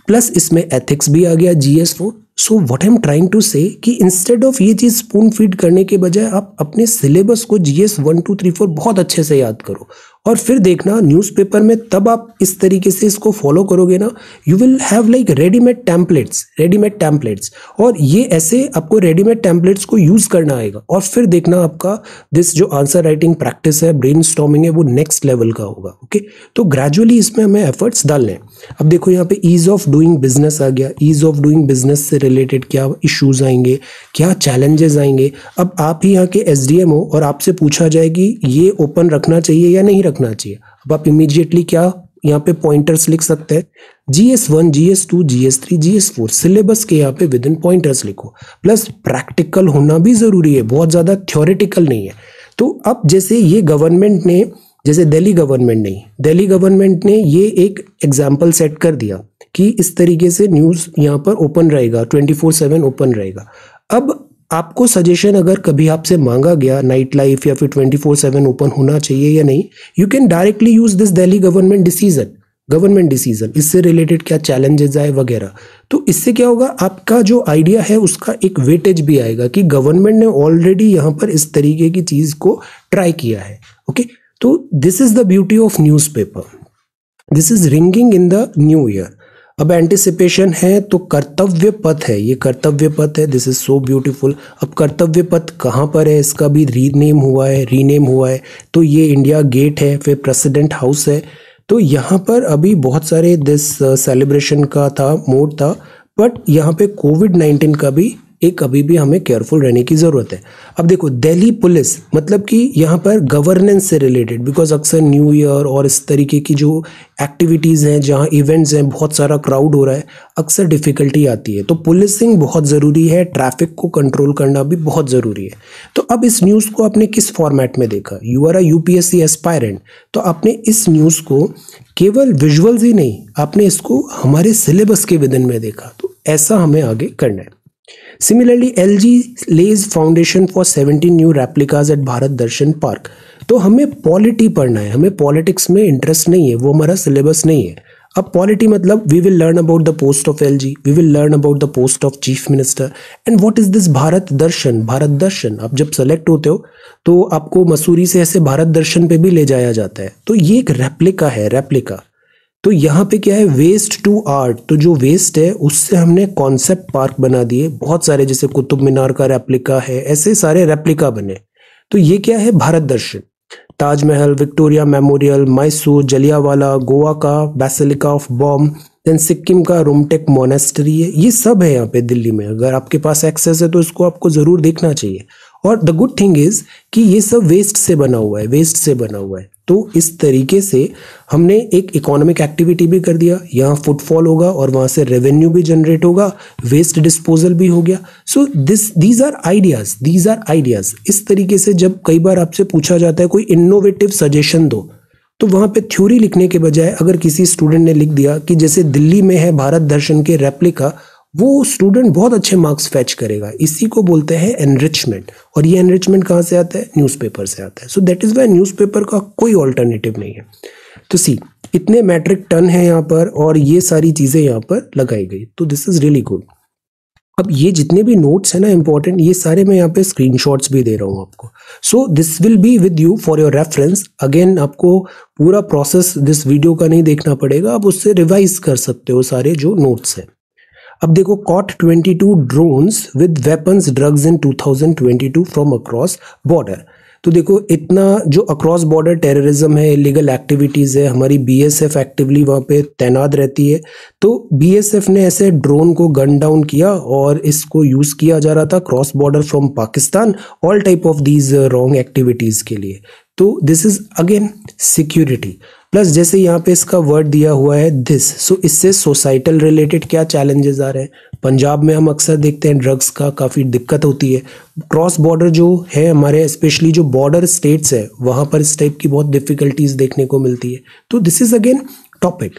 plus इसमें एथिक्स भी आ गया G S four so what I am trying to say कि इंस्टेड ऑफ ये चीज़ स्पून फीड करने के बजाय आप अपने सिलेबस को G S one two three four बहुत अच्छे से याद करो और फिर देखना न्यूज़पेपर में तब आप इस तरीके से इसको फॉलो करोगे ना you will have like readymade templates readymade templates और ये ऐसे आपको रेडीमेड टैंपलेट्स को यूज़ करना आएगा और फिर देखना आपका दिस जो आंसर राइटिंग प्रैक्टिस है ब्रेन है वो नेक्स्ट लेवल का होगा ओके तो ग्रेजुअली इसमें हमें एफर्ट्स डाल लें अब देखो यहाँ पे ईज ऑफ डूइंग बिजनेस आ गया ईज ऑफ डूइंग बिजनेस से रिलेटेड क्या इशूज़ आएंगे क्या चैलेंजेस आएंगे अब आप ही यहाँ के एस हो और आपसे पूछा जाए कि ये ओपन रखना चाहिए या नहीं रखना रखना चाहिए अब आप इमीडिएटली क्या यहाँ पे पॉइंटर्स लिख सकते हैं GS one G S two G S three G S four syllabus के यहाँ पे विद इन पॉइंटर्स लिखो प्लस प्रैक्टिकल होना भी ज़रूरी है बहुत ज़्यादा थ्योरेटिकल नहीं है तो अब जैसे ये गवर्नमेंट ने जैसे दिल्ली गवर्नमेंट नहीं दिल्ली गवर्नमेंट ने ये एक एग्जाम्पल सेट कर दिया कि इस तरीके से न्यूज़ यहाँ पर ओपन रहेगा ट्वेंटी फोर सेवन ओपन रहेगा अब आपको सजेशन अगर कभी आपसे मांगा गया नाइट लाइफ या फिर ट्वेंटी फोर सेवन ओपन होना चाहिए या नहीं you can directly use this Delhi government decision government decision इससे रिलेटेड क्या चैलेंजेस आए वगैरह तो इससे क्या होगा आपका जो आइडिया है उसका एक वेटेज भी आएगा कि गवर्नमेंट ने ऑलरेडी यहाँ पर इस तरीके की चीज़ को ट्राई किया है ओके तो this is the beauty of newspaper this is ringing in the new year अब एंटिसिपेशन है तो कर्तव्य पथ है ये कर्तव्य पथ है दिस इज सो ब्यूटीफुल अब कर्तव्य पथ कहाँ पर है इसका भी रीनेम हुआ है रीनेम हुआ है तो ये इंडिया गेट है फिर प्रेसिडेंट हाउस है तो यहाँ पर अभी बहुत सारे दिस सेलिब्रेशन uh, का था मोड था बट यहाँ पे कोविड नाइन्टीन का भी एक अभी भी हमें केयरफुल रहने की ज़रूरत है अब देखो दिल्ली पुलिस मतलब कि यहाँ पर गवर्नेंस से रिलेटेड बिकॉज अक्सर न्यू ईयर और इस तरीके की जो एक्टिविटीज़ हैं जहाँ इवेंट्स हैं बहुत सारा क्राउड हो रहा है अक्सर डिफ़िकल्टी आती है तो पुलिसिंग बहुत ज़रूरी है ट्रैफिक को कंट्रोल करना भी बहुत ज़रूरी है तो अब इस न्यूज़ को आपने किस फॉर्मेट में देखा you are a U P S C aspirant तो आपने इस न्यूज़ को केवल विजुअल्स ही नहीं आपने इसको हमारे सिलेबस के विदन में देखा तो ऐसा हमें आगे करना है Similarly, LG lays foundation for 17 new replicas at Bharat Darshan Park. तो हमें पॉलिटी पढ़ना है हमें पॉलिटिक्स में इंटरेस्ट नहीं है वो हमारा सिलेबस नहीं है अब पॉलिटी मतलब we will learn about the post of L G we will learn about the post of chief minister and what is this Bharat Darshan Bharat Darshan आप जब सेलेक्ट होते हो तो आपको मसूरी से ऐसे भारत दर्शन पे भी ले जाया जाता है तो ये एक रेप्लिका है रेप्लिका तो यहाँ पे क्या है वेस्ट टू आर्ट तो जो वेस्ट है उससे हमने कॉन्सेप्ट पार्क बना दिए बहुत सारे जैसे कुतुब मीनार का रेप्लिका है ऐसे सारे रेप्लिका बने तो ये क्या है भारत दर्शन ताजमहल विक्टोरिया मेमोरियल मैसूर जलियावाला गोवा का basilica of Bom then Sikkim का रोमटेक मोनेस्टरी है ये सब है यहाँ पे दिल्ली में अगर आपके पास एक्सेस है तो इसको आपको ज़रूर देखना चाहिए और द गुड थिंग इज कि ये सब वेस्ट से बना हुआ है वेस्ट से बना हुआ है तो इस तरीके से हमने एक इकोनॉमिक एक्टिविटी भी कर दिया यहाँ फुटफॉल होगा और वहाँ से रेवेन्यू भी जनरेट होगा वेस्ट डिस्पोजल भी हो गया so this these are ideas these are ideas इस तरीके से जब कई बार आपसे पूछा जाता है कोई इनोवेटिव सजेशन दो तो वहाँ पे थ्योरी लिखने के बजाय अगर किसी स्टूडेंट ने लिख दिया कि जैसे दिल्ली में है भारत दर्शन के रेप्लिका वो स्टूडेंट बहुत अच्छे मार्क्स फैच करेगा इसी को बोलते हैं एनरिचमेंट और ये एनरिचमेंट कहाँ से आता है न्यूज़पेपर से आता है so that is why newspaper का कोई ऑल्टरनेटिव नहीं है तो सी इतने मैट्रिक टन है यहाँ पर और ये सारी चीज़ें यहाँ पर लगाई गई तो दिस इज़ रियली गुड अब ये जितने भी नोट्स हैं ना इंपॉर्टेंट ये सारे मैं यहाँ पे स्क्रीनशॉट्स भी दे रहा हूँ आपको so this will be with you for your reference again आपको पूरा प्रोसेस दिस वीडियो का नहीं देखना पड़ेगा आप उससे रिवाइज कर सकते हो सारे जो नोट्स हैं अब देखो caught 22 drones with weapons drugs in 2022 from across border तो देखो इतना जो अक्रॉस बॉर्डर टेररिज्म है इलीगल एक्टिविटीज़ है हमारी बीएसएफ एक्टिवली वहाँ पे तैनात रहती है तो बीएसएफ ने ऐसे ड्रोन को गन डाउन किया और इसको यूज़ किया जा रहा था cross border from Pakistan all type of these wrong activities के लिए तो this is again security plus जैसे यहाँ पे इसका वर्ड दिया हुआ है दिस सो इससे सोसाइटल रिलेटेड क्या चैलेंजेस आ रहे हैं पंजाब में हम अक्सर देखते हैं ड्रग्स का काफ़ी दिक्कत होती है क्रॉस बॉर्डर जो है हमारे स्पेशली जो बॉर्डर स्टेट्स है वहाँ पर इस टाइप की बहुत डिफिकल्टीज देखने को मिलती है तो दिस इज़ अगेन टॉपिक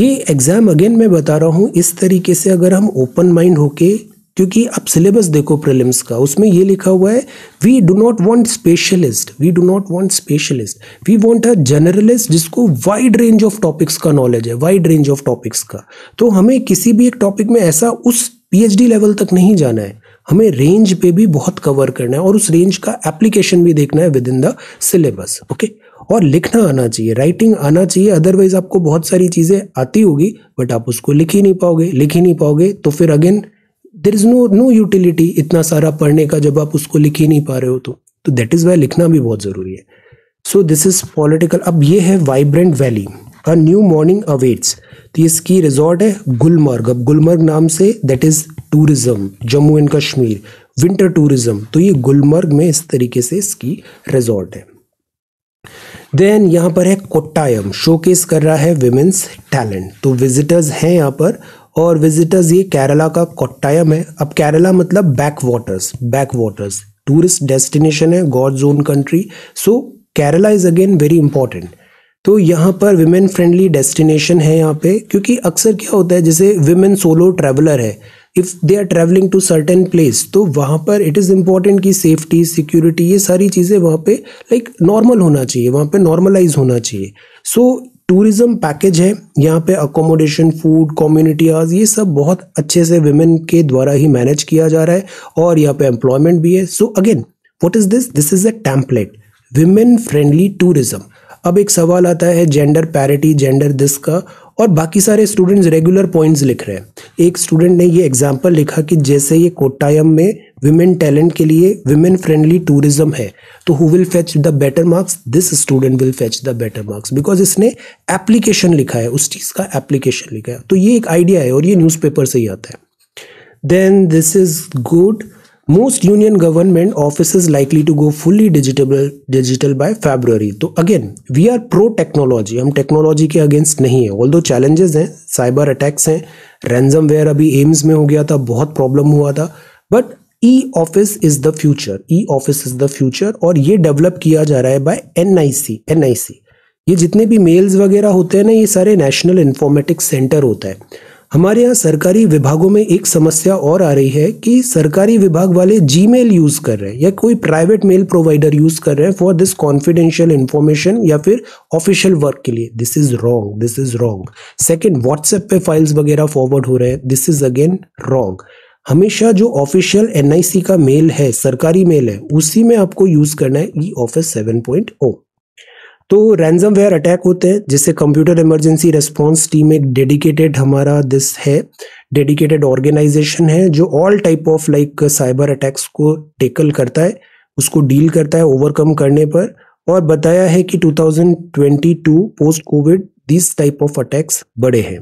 ये एग्ज़ाम अगेन मैं बता रहा हूँ इस तरीके से अगर हम ओपन माइंड होके क्योंकि आप सिलेबस देखो प्रिलिम्स का उसमें ये लिखा हुआ है we do not want specialist we do not want specialist we want a generalist जिसको वाइड रेंज ऑफ टॉपिक्स का नॉलेज है वाइड रेंज ऑफ टॉपिक्स का तो हमें किसी भी एक टॉपिक में ऐसा उस पीएचडी लेवल तक नहीं जाना है हमें रेंज पे भी बहुत कवर करना है और उस रेंज का एप्लीकेशन भी देखना है within the syllabus okay और लिखना आना चाहिए राइटिंग आना चाहिए अदरवाइज आपको बहुत सारी चीज़ें आती होगी बट आप उसको लिख ही नहीं पाओगे लिख ही नहीं पाओगे तो फिर again there is no no utility इतना सारा पढ़ने का जब आप उसको लिख ही नहीं पा रहे हो तो तो दैट इज़ वाई लिखना भी बहुत ज़रूरी है सो दिस इज़ पॉलिटिकल अब ये है vibrant valley a new morning awaits तो इसकी रिजॉर्ट है गुलमर्ग अब गुलमर्ग नाम से that is tourism Jammu and Kashmir winter tourism तो ये गुलमर्ग में इस तरीके से इसकी रिजॉर्ट है देन यहाँ पर है कोट्टायम शोकेस कर रहा है विमेंस टैलेंट तो विजिटर्स हैं यहाँ पर और विजिटर्स ये केरला का कोट्टायम है अब केरला मतलब backwaters backwaters tourist destination है God's own country so Kerala is again very important तो यहाँ पर विमेन फ्रेंडली डेस्टिनेशन है यहाँ पे क्योंकि अक्सर क्या होता है जैसे विमेन सोलो ट्रेवलर है if they are travelling to certain place तो वहाँ पर इट इज़ इम्पॉर्टेंट कि सेफ्टी सिक्योरिटी ये सारी चीज़ें वहाँ पे लाइक like, नॉर्मल होना चाहिए वहाँ पे नॉर्मलाइज होना चाहिए सो so, टूरिज्म पैकेज है यहाँ पे अकोमोडेशन फूड कम्युनिटी हाउस ये सब बहुत अच्छे से वेमेन के द्वारा ही मैनेज किया जा रहा है और यहाँ पे एम्प्लॉयमेंट भी है so again what is this this is a template women friendly tourism अब एक सवाल आता है जेंडर पैरिटी जेंडर दिस का और बाकी सारे स्टूडेंट्स रेगुलर पॉइंट्स लिख रहे हैं एक स्टूडेंट ने ये एग्जाम्पल लिखा कि जैसे ये कोटायम में विमेन टैलेंट के लिए विमेन फ्रेंडली टूरिज्म है तो who will fetch the better marks this student will fetch the better marks because इसने एप्लीकेशन लिखा है उस चीज़ का एप्लीकेशन लिखा है तो ये एक आइडिया है और ये पेपर से ही आता है then this is good most union government office likely to go fully digital digital by February तो अगेन वी आर प्रो टेक्नोलॉजी हम टेक्नोलॉजी के अगेंस्ट नहीं है ऑल दो चैलेंजेस हैं साइबर अटैक्स हैं रैंजम वेयर अभी एम्स में हो गया था बहुत प्रॉब्लम हुआ था but e office is the future e office is the future और ये डेवलप किया जा रहा है बाय एनआईसी एनआईसी ये जितने भी मेल्स वगैरह होते हैं ना ये सारे नेशनल इन्फॉर्मेटिक्स सेंटर होता है हमारे यहाँ सरकारी विभागों में एक समस्या और आ रही है कि सरकारी विभाग वाले मेल यूज़ कर रहे हैं या कोई प्राइवेट मेल प्रोवाइडर यूज़ कर रहे हैं फॉर दिस कॉन्फिडेंशियल इन्फॉर्मेशन या फिर ऑफिशियल वर्क के लिए this is wrong this is wrong second WhatsApp पे फाइल्स वगैरह फॉरवर्ड हो रहे हैं दिस इज़ अगेन रॉन्ग हमेशा जो ऑफिशियल एन का मेल है सरकारी मेल है उसी में आपको यूज करना है e office seven point o तो रैंजम वेयर अटैक होते हैं जिससे कंप्यूटर इमरजेंसी रेस्पॉन्स टीम एक डेडिकेटेड हमारा दिस है डेडिकेटेड ऑर्गेनाइजेशन है जो all type of like cyber attacks को टेकल करता है उसको डील करता है ओवरकम करने पर और बताया है कि 2022 post Covid this type of attacks बड़े हैं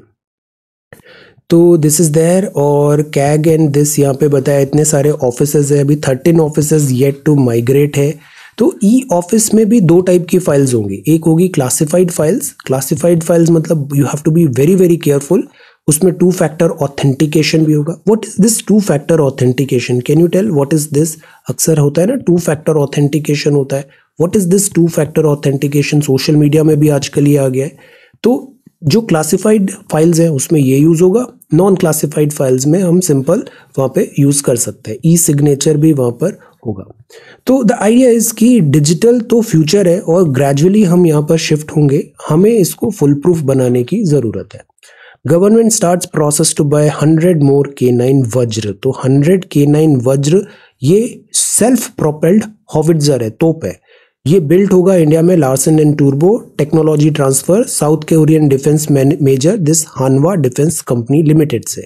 तो दिस इज़ देयर और कैग एंड दिस यहाँ पे बताया इतने सारे ऑफिसेज हैं अभी thirteen offices yet to migrate है तो ई e ऑफिस में भी दो टाइप की फाइल्स होंगी एक होगी क्लासिफाइड फाइल्स क्लासिफाइड फाइल्स मतलब you have to be very very careful उसमें टू फैक्टर ऑथेंटिकेशन भी होगा what is this two factor authentication can you tell what is this अक्सर होता है ना टू फैक्टर ऑथेंटिकेशन होता है what is this two factor authentication social media में भी आजकल ये आ गया है तो जो क्लासिफाइड फाइल्स हैं उसमें ये यूज़ होगा नॉन क्लासिफाइड फाइल्स में हम सिंपल वहाँ पे यूज़ कर सकते हैं ई सिग्नेचर भी वहाँ पर होगा तो द आइडिया इज कि डिजिटल तो फ्यूचर है और ग्रेजुअली हम यहाँ पर शिफ्ट होंगे हमें इसको फुल प्रूफ बनाने की ज़रूरत है government start process to buy hundred more K nine वज्र तो हंड्रेड के नाइन वज्र ये सेल्फ प्रोपेल्ड हॉविटर है तोप है ये बिल्ट होगा इंडिया में लार्सन एंड टूर्बो technology transfer South Korean defence major this Hanwha defence company limited से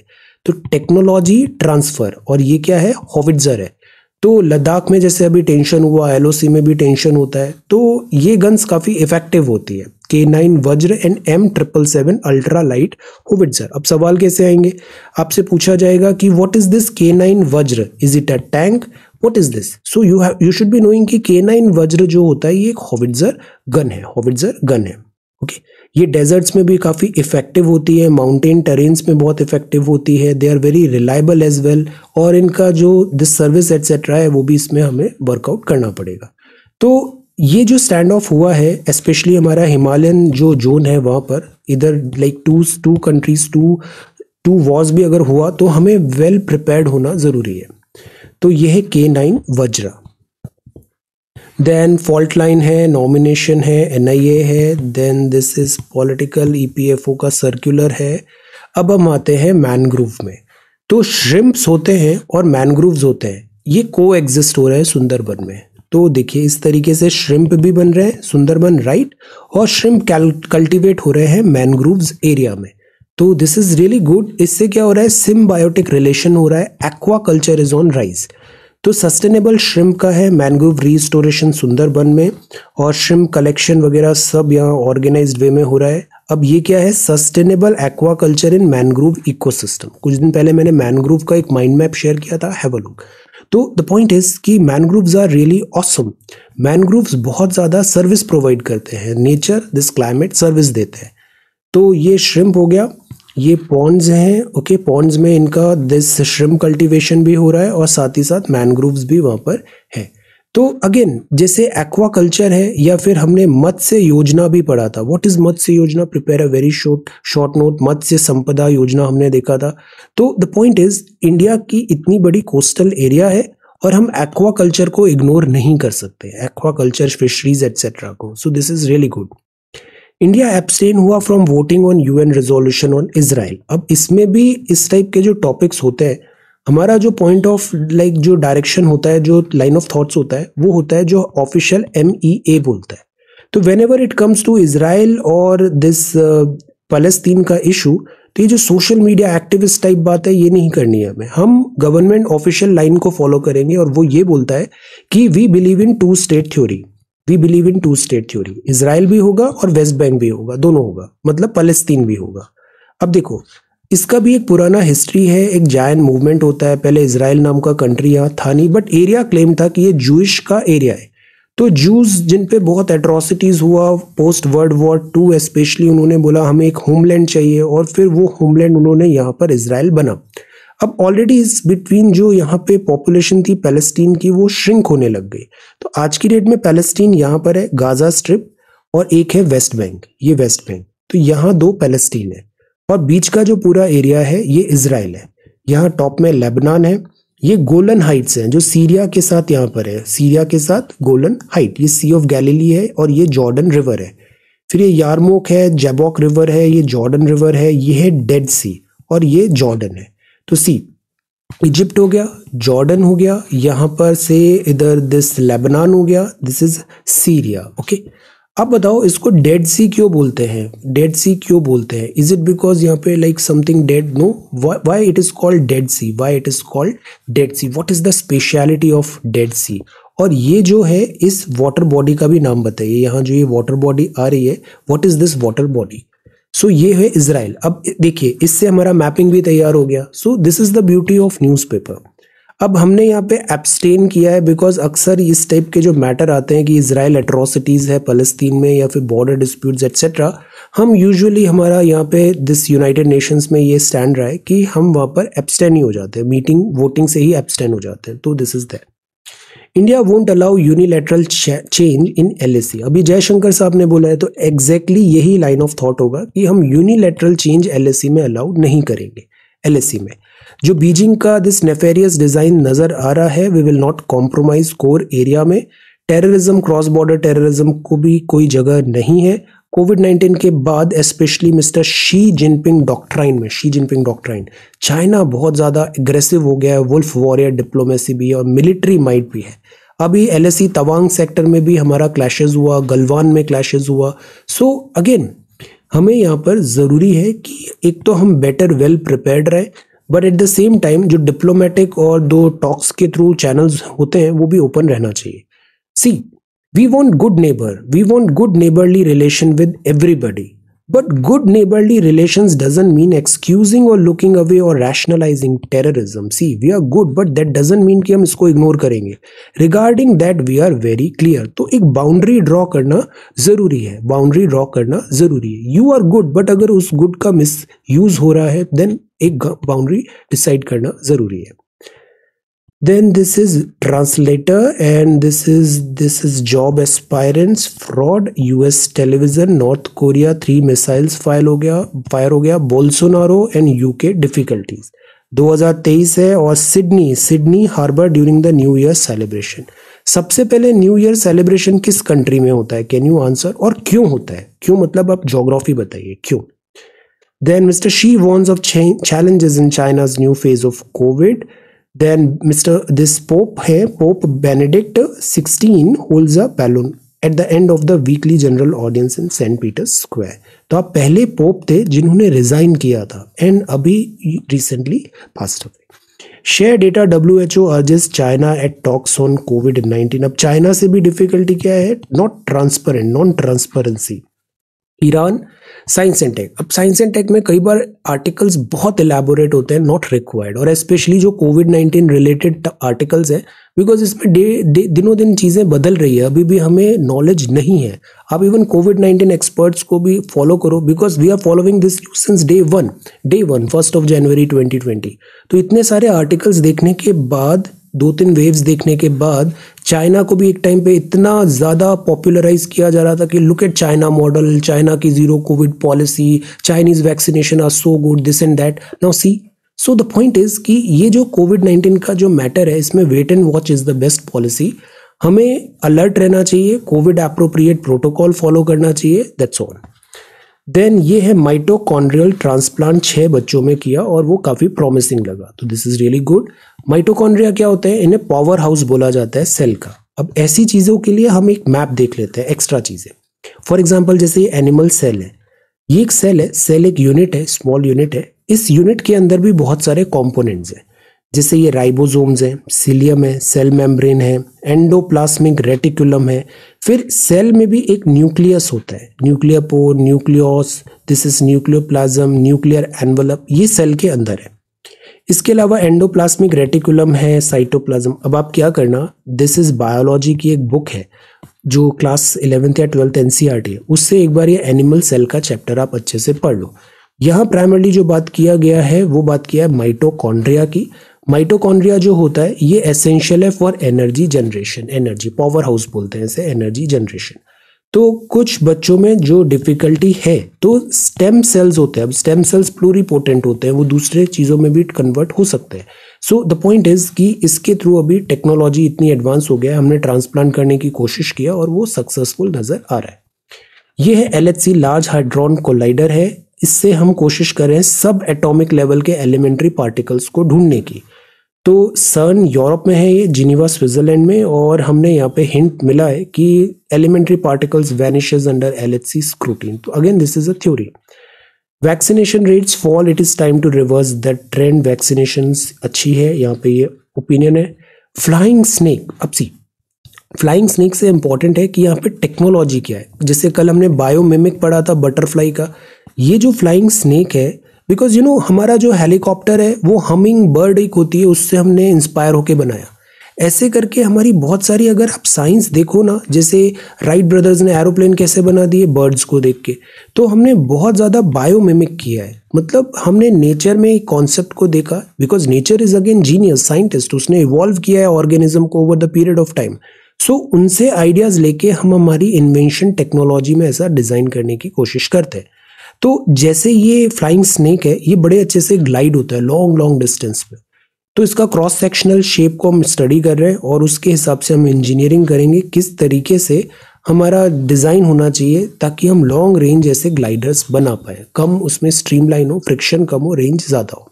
तो टेक्नोलॉजी ट्रांसफर और ये क्या है होविट्जर है तो लद्दाख में जैसे अभी टेंशन हुआ एल में भी टेंशन होता है तो ये गन्स काफ़ी इफेक्टिव होती है K nine Vajra and M triple seven ultra light howitzer अब सवाल कैसे आएंगे आपसे पूछा जाएगा कि what is this K nine Vajra is it a tank what is this so you you should be knowing कि के नाइन वज्र जो होता है ये एक होविडजर गन है होविट्जर गन है ओके okay? ये डेजर्ट्स में भी काफ़ी इफ़ेक्टिव होती है माउंटेन टेरेन्स में बहुत इफ़ेक्टिव होती है they are very reliable as well और इनका जो दिस सर्विस एट्सेट्रा है वो भी इसमें हमें वर्कआउट करना पड़ेगा तो ये जो स्टैंड ऑफ हुआ है स्पेशली हमारा हिमालयन जो जोन है वहाँ पर इधर like two two countries two two was भी अगर हुआ तो हमें वेल well प्रिपेयर्ड होना ज़रूरी है तो यह है K nine Vajra then fault line है नॉमिनेशन है ए है then this is political EPFO का सर्कुलर है अब हम आते हैं मैनग्रूव में तो श्रिम्प्स होते हैं और मैनग्रूव्स होते हैं ये को एग्जिस्ट हो रहे हैं सुंदरबन में तो देखिए इस तरीके से श्रिम्प भी बन रहे हैं सुंदरबन राइट और श्रिम्प कल्टिवेट हो रहे हैं मैनग्रूव्स एरिया में तो दिस इज रियली गुड इससे क्या हो रहा है सिम्बायोटिक रिलेशन हो रहा है aquaculture is on rise तो सस्टेनेबल श्रिम्प का है मैनग्रोव रीस्टोरेशन सुंदरबन में और श्रिम्प कलेक्शन वगैरह सब यहाँ ऑर्गेनाइज वे में हो रहा है अब ये क्या है sustainable aquaculture in mangrove ecosystem कुछ दिन पहले मैंने मैनग्रोव का एक माइंड मैप शेयर किया था हैव अ लुक तो द पॉइंट इज कि mangroves are really awesome mangroves बहुत ज़्यादा सर्विस प्रोवाइड करते हैं नेचर दिस क्लाइमेट सर्विस देते हैं तो ये श्रिम्प हो गया ये पॉन्ड्स हैं ओके पॉन्ड्स में इनका दिस श्रिम कल्टीवेशन भी हो रहा है और साथ ही साथ मैनग्रोव्स भी वहाँ पर है तो अगेन जैसे एक्वा कल्चर है या फिर हमने मत्स्य योजना भी पढ़ा था what is Matsya Yojana prepare a very short short note Matsya Sampada Yojana हमने देखा था तो द पॉइंट इज इंडिया की इतनी बड़ी कोस्टल एरिया है और हम एक्वा कल्चर को इग्नोर नहीं कर सकते एक्वा कल्चर फिशरीज एट्सेट्रा को so this is really good India abstain हुआ from voting on UN resolution on Israel अब इसमें भी इस टाइप के जो टॉपिक्स होते हैं हमारा जो पॉइंट ऑफ लाइक जो डायरेक्शन होता है जो लाइन ऑफ थॉट्स होता है वो होता है जो ऑफिशियल एम ई ए बोलता है तो whenever it comes to Israel और दिस फलस्तीन uh, का इशू तो ये जो सोशल मीडिया एक्टिविस्ट टाइप बात है ये नहीं करनी है हमें हम गवर्नमेंट ऑफिशियल लाइन को फॉलो करेंगे और वो ये बोलता है कि we believe in two state theory we believe in two state theory Israel भी होगा और वेस्ट बैंक भी होगा दोनों होगा मतलब फलस्तीन भी होगा अब देखो इसका भी एक पुराना हिस्ट्री है एक जायन मूवमेंट होता है पहले इसराइल नाम का कंट्री यहाँ था नहीं बट एरिया क्लेम था कि ये जूश का एरिया है तो जूस जिन पे बहुत एट्रोसिटीज हुआ post world war two specially उन्होंने बोला हमें एक होमलैंड चाहिए और फिर वो होमलैंड उन्होंने यहाँ पर इसराइल बना अब ऑलरेडी इस बिटवीन जो यहाँ पे पॉपुलेशन थी पैलेस्टीन की वो श्रिंक होने लग गई तो आज की डेट में पैलेस्टीन यहाँ पर है गाजा स्ट्रिप और एक है वेस्ट बैंक ये वेस्ट बैंक तो यहाँ दो पैलेस्टीन है और बीच का जो पूरा एरिया है ये इसराइल है यहाँ टॉप में लेबनान है ये गोलन हाइट्स हैं जो सीरिया के साथ यहाँ पर है सीरिया के साथ गोलन हाइट ये सी ऑफ गैलीली है और ये जॉर्डन रिवर है फिर ये यारमोक है जेबॉक रिवर है ये जॉर्डन रिवर है ये है डेड सी और ये जॉर्डन है तो सी इजिप्ट हो गया जॉर्डन हो गया यहां पर से इधर दिस लेबनान हो गया दिस इज सीरिया ओके अब बताओ इसको डेड सी क्यों बोलते हैं डेड सी क्यों बोलते हैं इज इट बिकॉज यहाँ पे like something dead no why it is called dead sea why it is called dead sea what is the speciality of dead sea और ये जो है इस वाटर बॉडी का भी नाम बताइए यहाँ जो ये वाटर बॉडी आ रही है what is this water body so so, ये है इसराइल अब देखिए इससे हमारा मैपिंग भी तैयार हो गया so this is the beauty of newspaper अब हमने यहाँ पे एब्सटेन किया है बिकॉज अक्सर इस टाइप के जो मैटर आते हैं कि इसराइल एट्रोसिटीज़ है फलस्तीन में या फिर बॉर्डर डिस्प्यूट्स एट्सेट्रा हम यूजुअली हमारा यहाँ पे दिस यूनाइटेड नेशंस में ये स्टैंड रहा है कि हम वहाँ पर एब्सटेन ही हो जाते हैं मीटिंग वोटिंग से ही एब्सटेन हो जाते हैं तो this is that India won't allow unilateral change in LAC अभी जयशंकर साहब ने बोला है तो एग्जैक्टली exactly यही लाइन ऑफ थॉट होगा कि हम यूनिलेटरल चेंज सी में अलाउ नहीं करेंगे सी में जो बीजिंग का दिस नेफेरियस डिजाइन नजर आ रहा है we will not compromise core area में टेररिज्म क्रॉस बॉर्डर टेररिज्म को भी कोई जगह नहीं है कोविड नाइन्टीन के बाद specially mister Xi Jinping doctrine में शी जिनपिंग डॉक्ट्राइन चाइना बहुत ज़्यादा एग्रेसिव हो गया है वुल्फ वॉरियर डिप्लोमेसी भी और मिलिट्री माइट भी है अभी एल तवांग सेक्टर में भी हमारा क्लैशेज हुआ गलवान में क्लैशेज हुआ सो so, अगेन हमें यहाँ पर ज़रूरी है कि एक तो हम बेटर वेल प्रिपेयर्ड रहें but at the same time जो डिप्लोमेटिक और दो टॉक्स के थ्रू चैनल्स होते हैं वो भी ओपन रहना चाहिए see we want good neighbour we want good neighbourly relation with everybody but good neighbourly relation doesn't mean excusing और लुकिंग अवे और rationalising terrorism see we are good but that doesn't mean कि हम इसको ignore करेंगे regarding that we are very clear तो एक boundary draw करना जरूरी है बाउंड्री ड्रॉ करना जरूरी है यू आर गुड बट अगर उस गुड का मिस यूज हो रहा है देन एक बाउंड्री डिसाइड करना जरूरी है then this is translator and this is this is job aspirants fraud us television north Korea three missiles file हो गया फायर हो गया bolsonaro एंड uk डिफिकल्टीज 2023 है और Sydney Sydney harbour during the new year celebration सबसे पहले new year celebration किस country में होता है कैन यू आंसर और क्यों होता है क्यों मतलब आप जोग्राफी बताइए क्यों then mister Xi warns of challenges in China's new phase of covid Then Mr. This Pope here Pope Benedict 16 holds a balloon at the end of the weekly general audience in st peter's square तो आप पहले pope थे जिन्होंने resign किया था and अभी recently passed away share data W H O urges China at talks on covid nineteen अब China से भी डिफिकल्टी क्या है not transparent non transparency Iran science and tech अब साइंस एंड टेक में कई बार आर्टिकल्स बहुत इलेबोरेट होते हैं नॉट रिक्वायर्ड और स्पेशली जो कोविड नाइन्टीन रिलेटेड आर्टिकल्स हैं बिकॉज इसमें डे दिनों दिन चीज़ें बदल रही है अभी भी हमें नॉलेज नहीं है आप इवन कोविड नाइन्टीन एक्सपर्ट्स को भी फॉलो करो because we are following this news since day one day one first of January twenty twenty तो इतने सारे आर्टिकल्स देखने के बाद दो तीन वेव्स देखने के बाद चाइना को भी एक टाइम पे इतना ज़्यादा पॉपुलराइज किया जा रहा था कि look at China model China की zero covid policy Chinese vaccination are so good this and that now see so the point is कि ये जो कोविड नाइन्टीन का जो मैटर है इसमें wait and watch is the best policy हमें alert रहना चाहिए कोविड अप्रोप्रिएट प्रोटोकॉल फॉलो करना चाहिए दैट्स ऑल देन ये है माइटोकॉन्ड्रियल ट्रांसप्लांट छः बच्चों में किया और वो काफ़ी प्रॉमिसिंग लगा तो this is really good mitochondria क्या होते हैं इन्हें पावर हाउस बोला जाता है सेल का अब ऐसी चीज़ों के लिए हम एक मैप देख लेते हैं एक्स्ट्रा चीज़ें फॉर एग्जाम्पल जैसे ये एनिमल सेल है ये एक सेल है सेल एक यूनिट है स्मॉल यूनिट है इस यूनिट के अंदर भी बहुत सारे कॉम्पोनेंट्स हैं जैसे ये राइबोसोम्स हैं सिलियम है सेल मेम्ब्रेन है एंडोप्लास्मिक रेटिकुलम है फिर सेल में भी एक न्यूक्लियस होता है nuclear pore nucleus this is nucleoplasm nuclear envelope ये सेल के अंदर है इसके अलावा एंडोप्लास्मिक रेटिकुलम है साइटोप्लाज्म अब आप क्या करना दिस इज बायोलॉजी की एक बुक है जो क्लास इलेवेंथ या ट्वेल्थ एन e है उससे एक बार ये एनिमल सेल का चैप्टर आप अच्छे से पढ़ लो यहाँ प्राइमरली जो बात किया गया है वो बात किया है माइटोकॉन्ड्रिया की माइटोकॉन्ड्रिया जो होता है ये एसेंशियल है for energy generation energy power house बोलते हैं इसे एनर्जी जनरेशन तो कुछ बच्चों में जो डिफ़िकल्टी है तो स्टेम सेल्स होते हैं अब स्टेम सेल्स प्लूरीपोटेंट होते हैं वो दूसरे चीज़ों में भी कन्वर्ट हो सकते हैं सो द पॉइंट इज़ कि इसके थ्रू अभी टेक्नोलॉजी इतनी एडवांस हो गया है हमने ट्रांसप्लांट करने की कोशिश किया और वो सक्सेसफुल नज़र आ रहा है ये है एल लार्ज हाइड्रॉन कोलाइडर है इससे हम कोशिश कर रहे हैं सब एटॉमिक लेवल के एलिमेंट्री पार्टिकल्स को ढूंढने की तो सन यूरोप में है ये जिनीवा स्विट्ज़रलैंड में और हमने यहाँ पे हिंट मिला है कि elementary particles vanishes under L H C scrutiny तो again this is a theory vaccination rates fall it is time to reverse that trend vaccination अच्छी है यहाँ पे ये ओपिनियन है फ्लाइंग स्नेक अब सी फ्लाइंग स्नेक से इंपॉर्टेंट है कि यहाँ पे टेक्नोलॉजी क्या है जैसे कल हमने बायोमिमिक पढ़ा था बटरफ्लाई का ये जो फ्लाइंग स्नेक है बिकॉज यू नो हमारा जो हेलीकॉप्टर है वो हमिंग बर्ड एक होती है उससे हमने इंस्पायर होके बनाया ऐसे करके हमारी बहुत सारी अगर आप साइंस देखो ना जैसे राइट ब्रदर्स ने एरोप्लेन कैसे बना दिए बर्ड्स को देख के तो हमने बहुत ज़्यादा बायोमिमिक किया है मतलब हमने नेचर में एक कॉन्सेप्ट को देखा because nature is again genius scientist उसने इवॉल्व किया है ऑर्गेनिज्म को over the period of time so उनसे आइडियाज़ लेके हम हमारी इन्वेंशन टेक्नोलॉजी में ऐसा डिज़ाइन करने की कोशिश करते हैं तो जैसे ये फ्लाइंग स्नेक है ये बड़े अच्छे से ग्लाइड होता है लॉन्ग लॉन्ग डिस्टेंस पे तो इसका क्रॉस सेक्शनल शेप को हम स्टडी कर रहे हैं और उसके हिसाब से हम इंजीनियरिंग करेंगे किस तरीके से हमारा डिज़ाइन होना चाहिए ताकि हम लॉन्ग रेंज ऐसे ग्लाइडर्स बना पाए कम उसमें स्ट्रीमलाइन हो फ्रिक्शन कम हो रेंज ज़्यादा हो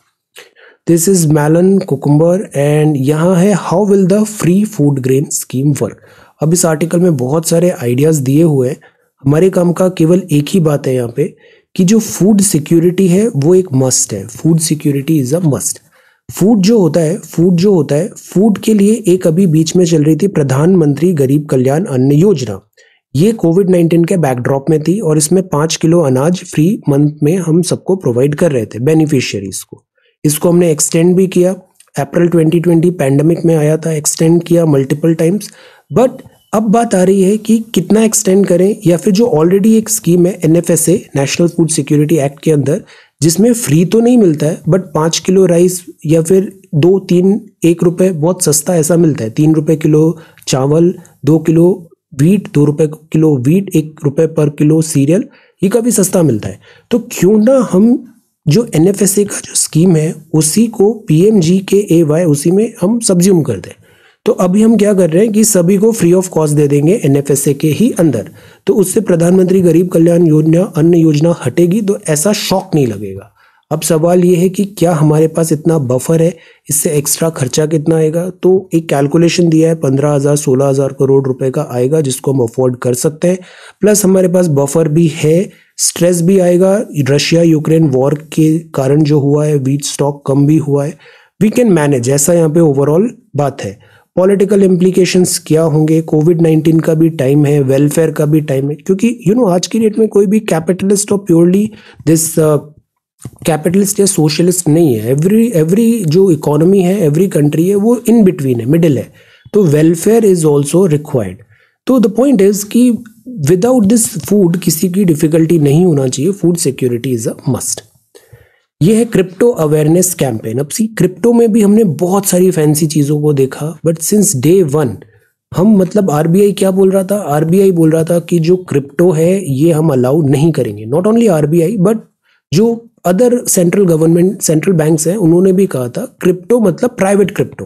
this is melon cucumber and यहाँ है how will the free food grain scheme work अब इस आर्टिकल में बहुत सारे आइडियाज़ दिए हुए हैं हमारे काम का केवल एक ही बात है यहाँ पे कि जो फूड सिक्योरिटी है वो एक मस्ट है food security is a must food जो होता है फूड जो होता है फूड के लिए एक अभी बीच में चल रही थी प्रधानमंत्री गरीब कल्याण अन्न योजना ये कोविड नाइन्टीन के बैकड्रॉप में थी और इसमें पाँच किलो अनाज फ्री मंथ में हम सबको प्रोवाइड कर रहे थे बेनिफिशियरीज को इसको हमने एक्सटेंड भी किया अप्रैल 2020 पैंडमिक में आया था एक्सटेंड किया मल्टीपल टाइम्स बट अब बात आ रही है कि कितना एक्सटेंड करें या फिर जो ऑलरेडी एक स्कीम है an national food security act के अंदर जिसमें फ्री तो नहीं मिलता है बट पाँच किलो राइस या फिर दो तीन एक रुपये बहुत सस्ता ऐसा मिलता है तीन रुपये किलो चावल दो किलो वीट दो रुपये किलो वीट एक रुपये पर किलो सीरियल ये काफ़ी सस्ता मिलता है तो क्यों ना हम जो एन का जो स्कीम है उसी को पी के ए वाई उसी में हम सब्ज्यूम कर दें तो अभी हम क्या कर रहे हैं कि सभी को फ्री ऑफ कॉस्ट दे देंगे एनएफएसए के ही अंदर तो उससे प्रधानमंत्री गरीब कल्याण योजना अन्न योजना हटेगी तो ऐसा शॉक नहीं लगेगा अब सवाल ये है कि क्या हमारे पास इतना बफर है इससे एक्स्ट्रा खर्चा कितना आएगा तो एक कैलकुलेशन दिया है पंद्रह हज़ार सोलह हज़ार करोड़ रुपए का आएगा जिसको हम अफोर्ड कर सकते हैं प्लस हमारे पास बफर भी है स्ट्रेस भी आएगा रशिया यूक्रेन वॉर के कारण जो हुआ है वीट स्टॉक कम भी हुआ है वी कैन मैनेज ऐसा यहाँ पे ओवरऑल बात है पॉलिटिकल इम्प्लीकेशंस क्या होंगे कोविड नाइन्टीन का भी टाइम है वेलफेयर का भी टाइम है क्योंकि यू you नो know, आज की डेट में कोई भी कैपिटलिस्ट और प्योरली दिस कैपिटलिस्ट या सोशलिस्ट नहीं है एवरी एवरी जो इकोनॉमी है एवरी कंट्री है वो इन बिटवीन है मिडिल है तो वेलफेयर इज ऑल्सो रिक्वायर्ड तो द पॉइंट इज कि विदाउट दिस फूड किसी की डिफ़िकल्टी नहीं होना चाहिए food security is a must ये है क्रिप्टो अवेयरनेस कैंपेन अब सी क्रिप्टो में भी हमने बहुत सारी फैंसी चीज़ों को देखा बट सिंस डे वन हम मतलब आरबीआई क्या बोल रहा था आरबीआई बोल रहा था कि जो क्रिप्टो है ये हम अलाउ नहीं करेंगे नॉट ओनली आरबीआई बट जो other central government central banks हैं उन्होंने भी कहा था क्रिप्टो मतलब private crypto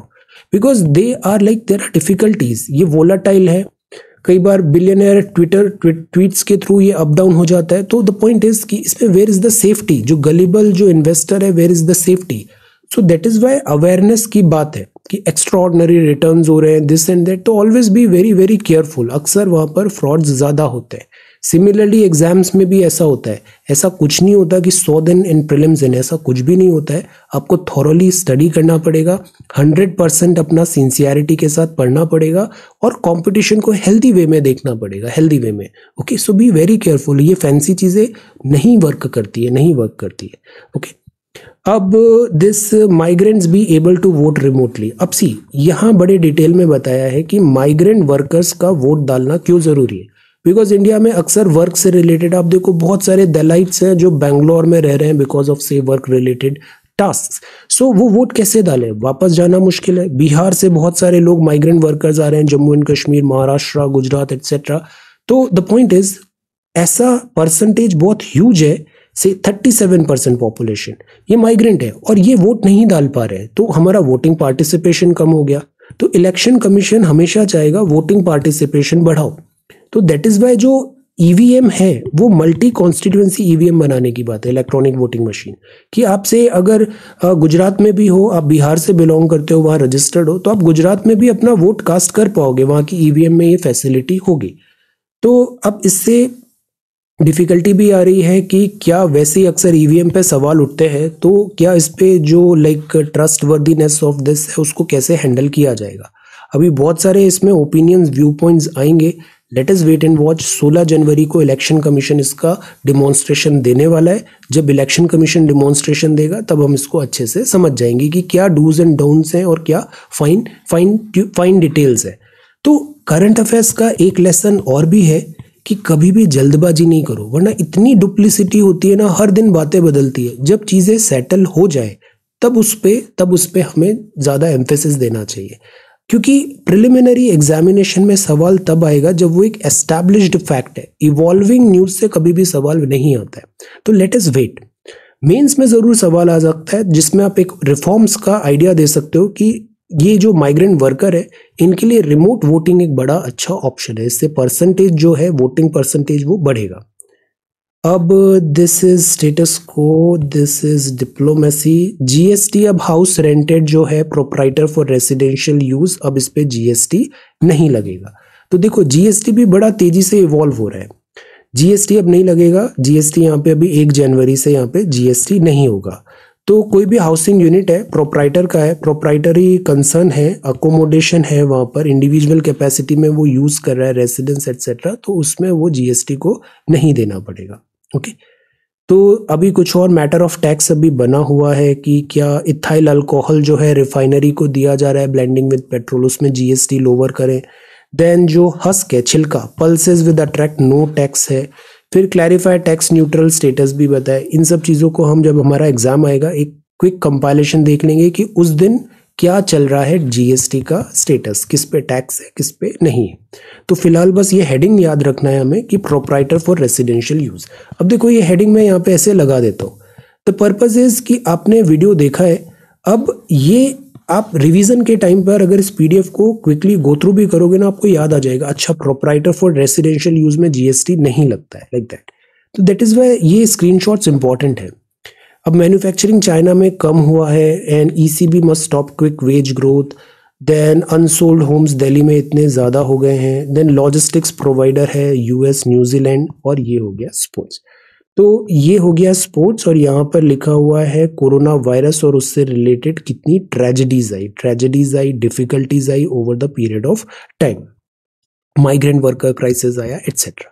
because they are like there are difficulties ये वोलाटाइल है कई बार बिलियनर ट्विटर ट्वीट्स के थ्रू ये अप डाउन हो जाता है तो द पॉइंट इज कि इसमें वेयर इज द सेफ्टी जो गलीबल जो इन्वेस्टर है where is the safety so that is why awareness की बात है कि एक्स्ट्रॉर्डनरी रिटर्न हो रहे हैं दिस एंड दैट तो always be very very careful अक्सर वहां पर फ्रॉड्स ज़्यादा होते हैं सिमिलरली एग्जाम्स में भी ऐसा होता है ऐसा कुछ नहीं होता कि सौ दिन एंड प्रिलिम्स इन ऐसा कुछ भी नहीं होता है आपको थॉरली स्टडी करना पड़ेगा हंड्रेड परसेंट अपना सिंसियरिटी के साथ पढ़ना पड़ेगा और कंपटीशन को हेल्दी वे में देखना पड़ेगा हेल्दी वे में okay so be very careful ये फैंसी चीज़ें नहीं वर्क करती है नहीं वर्क करती है ओके okay? अब this migrants be able to vote remotely अब सी यहाँ बड़े डिटेल में बताया है कि माइग्रेंट वर्कर्स का वोट डालना क्यों ज़रूरी है बिकॉज इंडिया में अक्सर वर्क से रिलेटेड आप देखो बहुत सारे दलाइट्स हैं जो बैंगलोर में रह रहे हैं बिकॉज ऑफ से work related task so so, वो वोट कैसे डालें वापस जाना मुश्किल है बिहार से बहुत सारे लोग माइग्रेंट वर्कर्स आ रहे हैं जम्मू एंड कश्मीर महाराष्ट्र गुजरात एक्सेट्रा तो द पॉइंट इज ऐसा परसेंटेज बहुत ह्यूज है से 37 परसेंट पॉपुलेशन ये माइग्रेंट है और ये वोट नहीं डाल पा रहे तो हमारा वोटिंग पार्टिसिपेशन कम हो गया तो इलेक्शन कमीशन हमेशा चाहेगा वोटिंग पार्टिसिपेशन बढ़ाओ तो दैट इज़ वाई जो ईवीएम e है वो मल्टी कॉन्स्टिट्यूएंसी ईवीएम बनाने की बात है इलेक्ट्रॉनिक वोटिंग मशीन कि आपसे अगर गुजरात में भी हो आप बिहार से बिलोंग करते हो वहाँ रजिस्टर्ड हो तो आप गुजरात में भी अपना वोट कास्ट कर पाओगे वहां की ईवीएम e में ये फैसिलिटी होगी तो अब इससे डिफ़िकल्टी भी आ रही है कि क्या वैसे ही अक्सर ईवीएम e पे सवाल उठते हैं तो क्या इस पे जो like trustworthiness of this है उसको कैसे हैंडल किया जाएगा अभी बहुत सारे इसमें ओपिनियंस व्यू पॉइंट्स आएंगे let's wait and watch 16 जनवरी को इलेक्शन कमीशन इसका डिमॉन्स्ट्रेशन देने वाला है जब इलेक्शन कमीशन डिमॉन्स्ट्रेशन देगा तब हम इसको अच्छे से समझ जाएंगे कि क्या डूज एंड डोंट्स हैं और क्या फाइन फाइन फाइन डिटेल्स है तो करंट अफेयर्स का एक लेसन और भी है कि कभी भी जल्दबाजी नहीं करो वरना इतनी डुप्लिसिटी होती है ना हर दिन बातें बदलती है जब चीज़ें सेटल हो जाए तब उस पर तब उस पर हमें ज़्यादा एम्फेसिस देना चाहिए क्योंकि प्रिलिमिनरी एग्जामिनेशन में सवाल तब आएगा जब वो एक एस्टैब्लिश्ड फैक्ट है इवॉल्विंग न्यूज से कभी भी सवाल नहीं आता है तो लेट इज वेट मेंस में ज़रूर सवाल आ सकता है जिसमें आप एक रिफॉर्म्स का आइडिया दे सकते हो कि ये जो माइग्रेंट वर्कर है इनके लिए रिमोट वोटिंग एक बड़ा अच्छा ऑप्शन है इससे परसेंटेज जो है वोटिंग परसेंटेज वो बढ़ेगा अब this is status quo this is diplomacy GST अब हाउस रेंटेड जो है प्रोपराइटर फॉर रेसिडेंशियल यूज अब इस पर जीएसटी नहीं लगेगा तो देखो जीएसटी भी बड़ा तेजी से इवॉल्व हो रहा है जीएसटी अब नहीं लगेगा जीएसटी यहाँ पे अभी एक जनवरी से यहाँ पे जीएसटी नहीं होगा तो कोई भी हाउसिंग यूनिट है प्रोपराइटर का है प्रोपराइटरी कंसर्न है अकोमोडेशन है वहां पर इंडिविजुअल कैपेसिटी में वो यूज़ कर रहा है रेसिडेंस एटसेट्रा तो उसमें वो जीएसटी को नहीं देना पड़ेगा ओके तो अभी कुछ और मैटर ऑफ टैक्स अभी बना हुआ है कि क्या इथाइल अल्कोहल जो है रिफाइनरी को दिया जा रहा है ब्लेंडिंग विद पेट्रोल उसमें जीएसटी लोवर करें देन जो हस्क है छिलका pulses with attract no tax है फिर क्लैरिफाई टैक्स न्यूट्रल स्टेटस भी बताए इन सब चीज़ों को हम जब हमारा एग्ज़ाम आएगा एक क्विक कंपाइलेशन देख लेंगे कि उस दिन क्या चल रहा है जीएसटी का स्टेटस किस पे टैक्स है किस पे नहीं है तो फिलहाल बस ये हेडिंग याद रखना है हमें कि प्रोपराइटर फॉर रेसिडेंशियल यूज़ अब देखो ये हेडिंग मैं यहाँ पे ऐसे लगा देता हूँ द पर्पज़ इज़ कि आपने वीडियो देखा है अब ये आप रिवीजन के टाइम पर अगर इस पीडीएफ को क्विकली गो थ्रू भी करोगे ना आपको याद आ जाएगा अच्छा प्रोपराइटर फॉर रेसिडेंशियल यूज़ में जीएसटी नहीं लगता है लाइक दैट तो दैट इज़ वाई ये स्क्रीनशॉट्स इंपॉर्टेंट है अब मैन्युफैक्चरिंग चाइना में कम हुआ है and ECB must stop quick wage growth then unsold homes Delhi में इतने ज़्यादा हो गए हैं देन लॉजिस्टिक्स प्रोवाइडर है यूएस न्यूजीलैंड और ये हो गया स्पोर्ट्स तो ये हो गया स्पोर्ट्स और यहाँ पर लिखा हुआ है कोरोना वायरस और उससे रिलेटेड कितनी ट्रेजिडीज आई ट्रेजेडीज आई डिफिकल्टीज आई over the period of time migrant worker crisis आया एट्सेट्रा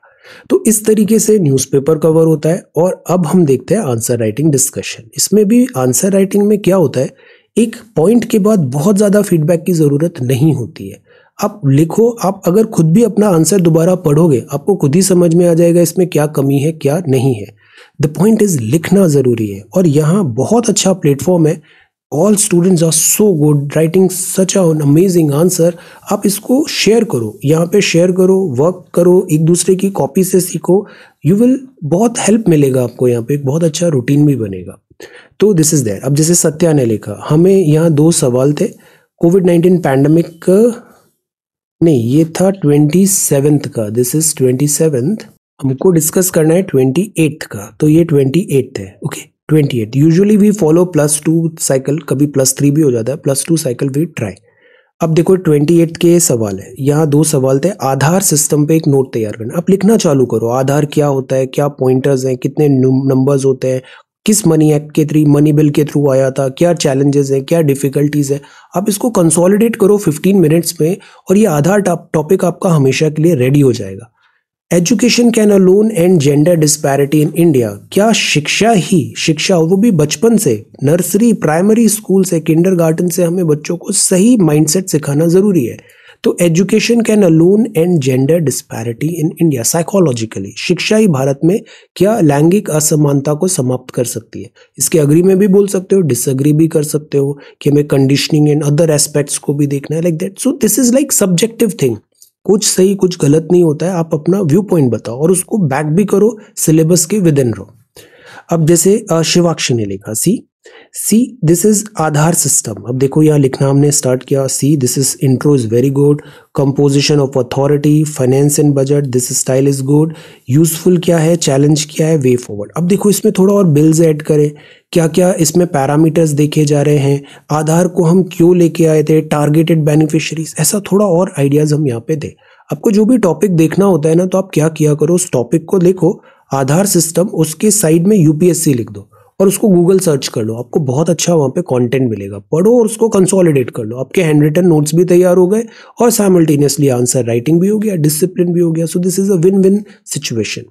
तो इस तरीके से न्यूज़पेपर कवर होता है और अब हम देखते हैं आंसर राइटिंग डिस्कशन इसमें भी आंसर राइटिंग में क्या होता है एक पॉइंट के बाद बहुत ज़्यादा फीडबैक की ज़रूरत नहीं होती है आप लिखो आप अगर खुद भी अपना आंसर दोबारा पढ़ोगे आपको खुद ही समझ में आ जाएगा इसमें क्या कमी है क्या नहीं है द पॉइंट इज़ लिखना ज़रूरी है और यहाँ बहुत अच्छा प्लेटफॉर्म है all students are so good writing such a amazing answer आप इसको शेयर करो यहाँ पे शेयर करो वर्क करो एक दूसरे की कॉपी से सीखो यू विल बहुत हेल्प मिलेगा आपको यहाँ पे एक बहुत अच्छा रूटीन भी बनेगा तो दिस इज़ देयर अब जैसे सत्या ने लिखा हमें यहाँ दो सवाल थे कोविड नाइन्टीन पैंडमिक नहीं ये था ट्वेंटी सेवेंथ का दिस इज़ ट्वेंटी सेवेंथ हमको डिस्कस करना है ट्वेंटी एट्थ का तो ये ट्वेंटी एट्थ है okay okay. Twenty eight usually we follow plus two cycle कभी प्लस थ्री भी हो जाता है plus two cycle we try अब देखो ट्वेंटी एट के सवाल है यहाँ दो सवाल थे आधार सिस्टम पे एक नोट तैयार करना अब लिखना चालू करो आधार क्या होता है क्या पॉइंटर्स हैं कितने नंबर्स होते हैं किस मनी एक्ट के थ्री मनी बिल के थ्रू आया था क्या चैलेंजेस हैं क्या डिफिकल्टीज है आप इसको कंसोलिडेट करो 15 मिनट्स में और ये आधार टॉपिक आपका हमेशा के लिए रेडी हो जाएगा education can alone end gender disparity in India क्या शिक्षा ही शिक्षा वो भी बचपन से नर्सरी प्राइमरी स्कूल से गार्डन से हमें बच्चों को सही माइंडसेट सिखाना ज़रूरी है तो education can alone end gender disparity in India psychologically शिक्षा ही भारत में क्या लैंगिक असमानता को समाप्त कर सकती है इसके अग्री में भी बोल सकते हो डिसअग्री भी कर सकते हो कि हमें कंडीशनिंग एंड अदर एस्पेक्ट्स को भी देखना है like that so this is like subjective thing कुछ सही कुछ गलत नहीं होता है आप अपना व्यू पॉइंट बताओ और उसको बैक भी करो सिलेबस के विद इन रो अब जैसे शिवाक्षी ने लिखा see see this is Aadhaar system अब देखो यहाँ लिखना हमने स्टार्ट किया see this is intro is very good composition of authority finance and budget this style is good useful क्या है चैलेंज क्या है वे फॉरवर्ड अब देखो इसमें थोड़ा और बिल्स ऐड करें क्या क्या इसमें पैरामीटर्स देखे जा रहे हैं आधार को हम क्यों लेके आए थे टारगेटेड बेनिफिशरीज ऐसा थोड़ा और आइडियाज़ हम यहाँ पे दें आपको जो भी टॉपिक देखना होता है ना तो आप क्या किया करो उस टॉपिक को देखो आधार सिस्टम उसके साइड में यूपीएससी लिख दो और उसको गूगल सर्च कर लो आपको बहुत अच्छा वहाँ पे कंटेंट मिलेगा पढ़ो और उसको कंसोलिडेट कर लो आपके हैंड रिटन नोट्स भी तैयार हो गए और साइमल्टेनियसली आंसर राइटिंग भी हो गया डिसिप्लिन भी हो गया so this is a win win situation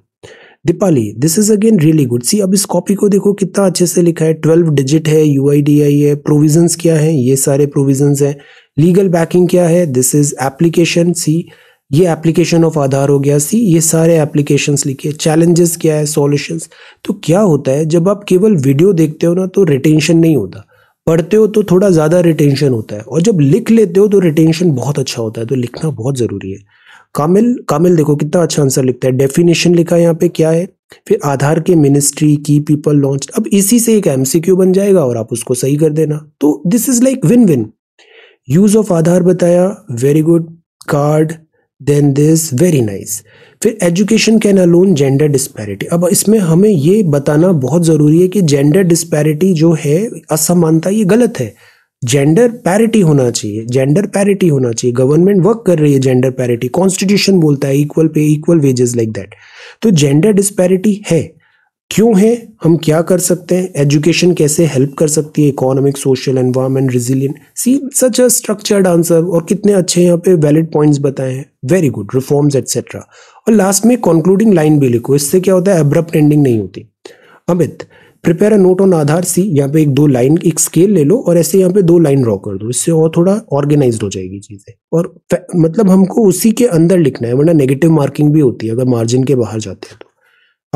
Deepali this is again really good see अब इस कॉपी को देखो कितना अच्छे से लिखा है ट्वेल्व डिजिट है यू है प्रोविजन क्या है ये सारे प्रोविजन हैं लीगल बैकिंग क्या है दिस इज़ एप्लीकेशन सी ये एप्लीकेशन ऑफ आधार हो गया सी ये सारे एप्लीकेशंस लिखे चैलेंजेस क्या है सॉल्यूशंस तो क्या होता है जब आप केवल वीडियो देखते हो ना तो रिटेंशन नहीं होता पढ़ते हो तो थोड़ा ज़्यादा रिटेंशन होता है और जब लिख लेते हो तो रिटेंशन बहुत अच्छा होता है तो लिखना बहुत ज़रूरी है कामिल कामिल देखो कितना अच्छा आंसर लिखता है डेफिनेशन लिखा है यहाँ पे क्या है फिर आधार के मिनिस्ट्री की पीपल लॉन्च अब इसी से एक एमसीक्यू बन जाएगा और आप उसको सही कर देना तो this is like win win use of Aadhaar बताया very good card then this very nice फिर education can alone gender disparity अब इसमें हमें ये बताना बहुत ज़रूरी है कि जेंडर डिस्पैरिटी जो है असमानता ये गलत है जेंडर पैरिटी होना चाहिए जेंडर पैरिटी होना चाहिए गवर्नमेंट वर्क कर रही है जेंडर पैरिटी कॉन्स्टिट्यूशन बोलता है equal pay equal wages like that तो जेंडर डिस्पैरिटी है क्यों है हम क्या कर सकते हैं एजुकेशन कैसे हेल्प कर सकती है economic social environment resilience see such a structured answer और कितने अच्छे यहाँ पे वैलिड पॉइंट्स बताए हैं वेरी गुड रिफॉर्म्स एटसेट्रा और लास्ट में कंक्लूडिंग लाइन भी लिखो इससे क्या होता है एब्रप्ट एंडिंग नहीं होती Amit prepare a note on Aadhaar see यहाँ पे एक दो लाइन एक स्केल ले लो और ऐसे यहाँ पे दो लाइन ड्रॉ कर दो इससे और थोड़ा ऑर्गेनाइज हो जाएगी चीज़ें और मतलब हमको उसी के अंदर लिखना है वरना नेगेटिव मार्किंग भी होती है अगर मार्जिन के बाहर जाते हैं तो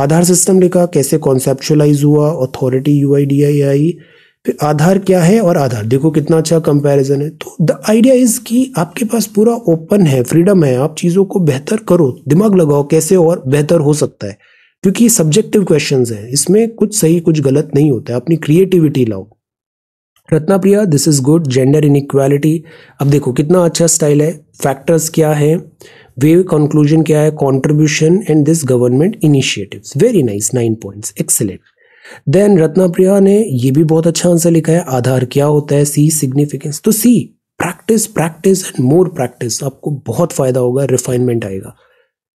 आधार सिस्टम लिखा कैसे कॉन्सेप्चुअलाइज हुआ authority U I D A I फिर आधार क्या है और आधार देखो कितना अच्छा कंपैरिजन है तो द आइडिया इज़ कि आपके पास पूरा ओपन है फ्रीडम है आप चीज़ों को बेहतर करो दिमाग लगाओ कैसे और बेहतर हो सकता है क्योंकि ये सब्जेक्टिव क्वेश्चन है इसमें कुछ सही कुछ गलत नहीं होता है अपनी क्रिएटिविटी लाओ Ratna Priya this is good gender in अब देखो कितना अच्छा स्टाइल है फैक्टर्स क्या है वे कंक्लूजन क्या है contribution and this government initiatives very nice nine points excellent then Ratna Priya ने ये भी बहुत अच्छा आंसर लिखा है आधार क्या होता है सी सिग्निफिकेंस तो see practice practice and more practice आपको बहुत फायदा होगा रिफाइनमेंट आएगा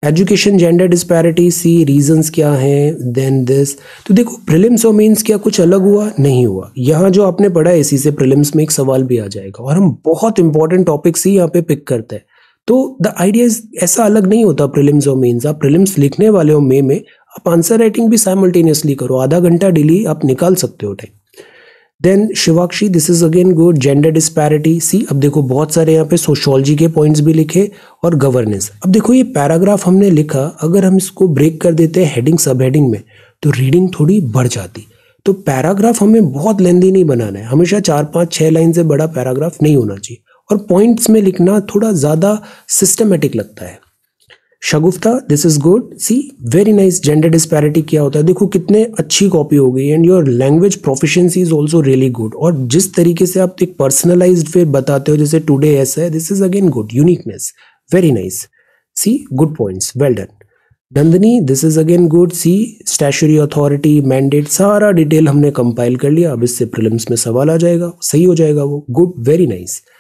education gender disparity see reasons क्या हैं देन दिस तो देखो प्रिलिम्स और मेंस क्या कुछ अलग हुआ नहीं हुआ यहाँ जो आपने पढ़ा है इसी से प्रिलिम्स में एक सवाल भी आ जाएगा और हम बहुत इंपॉर्टेंट टॉपिक्स ही यहाँ पे पिक करते हैं तो द आइडिया ऐसा अलग नहीं होता प्रिलिम्स और मेन्स आप प्रिलिम्स लिखने वाले हो मे में आप आंसर राइटिंग भी साइमल्टेनियसली करो आधा घंटा डेली आप निकाल सकते हो time then Shivakshi this is again good gender disparity see अब देखो बहुत सारे यहाँ पे सोशोलॉजी के पॉइंट्स भी लिखे और गवर्नेंस अब देखो ये पैराग्राफ हमने लिखा अगर हम इसको ब्रेक कर देते हैं हेडिंग सब हेडिंग में तो रीडिंग थोड़ी बढ़ जाती तो पैराग्राफ हमें बहुत लेंदी नहीं बनाना है हमेशा चार पाँच छः लाइन से बड़ा पैराग्राफ नहीं होना चाहिए और पॉइंट्स में लिखना थोड़ा ज़्यादा सिस्टमेटिक लगता है Shagufta this is good see very nice gender disparity क्या होता है देखो कितने अच्छी कॉपी हो गई and your language proficiency is also really good और जिस तरीके से आप एक पर्सनलाइज फिर बताते हो जैसे टुडे ऐसा है this is again good uniqueness very nice see good points well done Nandini this is again good see statutory authority mandate सारा डिटेल हमने कंपाइल कर लिया अब इससे प्रिलिम्स में सवाल आ जाएगा सही हो जाएगा वो good very nice nice.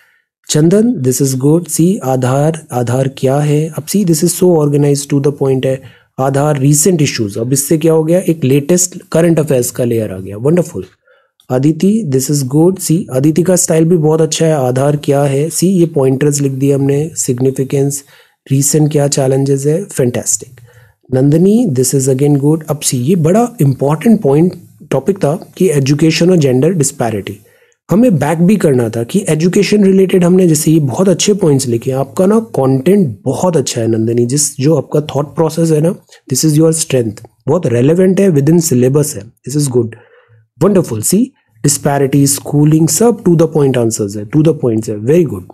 Chandan this is good see Aadhaar Aadhaar क्या है अब see this is so organise to the point है आधार रीसेंट इश्यूज अब इससे क्या हो गया एक लेटेस्ट करंट अफेयर्स का लेयर आ गया wonderful Aditi this is good see Aditi का स्टाइल भी बहुत अच्छा है आधार क्या है सी ये पॉइंटर्स लिख दिए हमने सिग्निफिकेंस रीसेंट क्या चैलेंजेस है fantastic Nandini this is again good अब सी ये बड़ा इंपॉर्टेंट पॉइंट टॉपिक था कि एजुकेशन और जेंडर डिस्पैरिटी हमें बैक भी करना था कि एजुकेशन रिलेटेड हमने जैसे ये बहुत अच्छे पॉइंट्स लिखे आपका ना कंटेंट बहुत अच्छा है नंदनी जिस जो आपका थॉट प्रोसेस है ना दिस इज योर स्ट्रेंथ बहुत रेलेवेंट है विद इन सिलेबस है this is good wonderful see disparity schooling सब टू द पॉइंट आंसर्स है टू द पॉइंट्स है वेरी गुड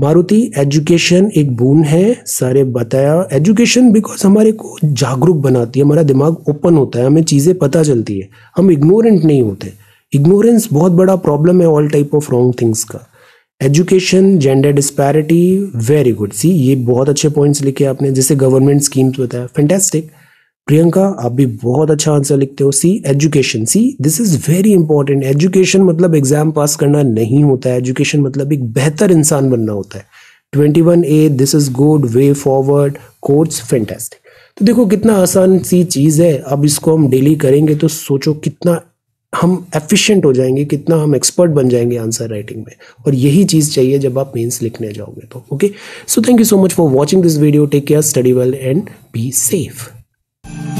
मारुति एजुकेशन एक बून है सारे बताया एजुकेशन बिकॉज हमारे को जागरूक बनाती है हमारा दिमाग ओपन होता है हमें चीज़ें पता चलती है हम इग्नोरेंट नहीं होते इग्नोरेंस बहुत बड़ा प्रॉब्लम है all type of wrong things का education gender disparity very good see ये बहुत अच्छे पॉइंट्स लिखे आपने जैसे गवर्नमेंट स्कीम्स बताया फैंटेस्टिक प्रियंका आप भी बहुत अच्छा आंसर लिखते हो see education see this is very important education मतलब एग्जाम पास करना नहीं होता है एजुकेशन मतलब एक बेहतर इंसान बनना होता है twenty one A this is good way forward course fantastic तो देखो कितना आसान सी चीज़ है अब इसको हम डेली करेंगे तो सोचो कितना हम एफिशिएंट हो जाएंगे कितना हम एक्सपर्ट बन जाएंगे आंसर राइटिंग में और यही चीज़ चाहिए जब आप मेंस लिखने जाओगे तो okay so thank you so much for watching this video take care study well and be safe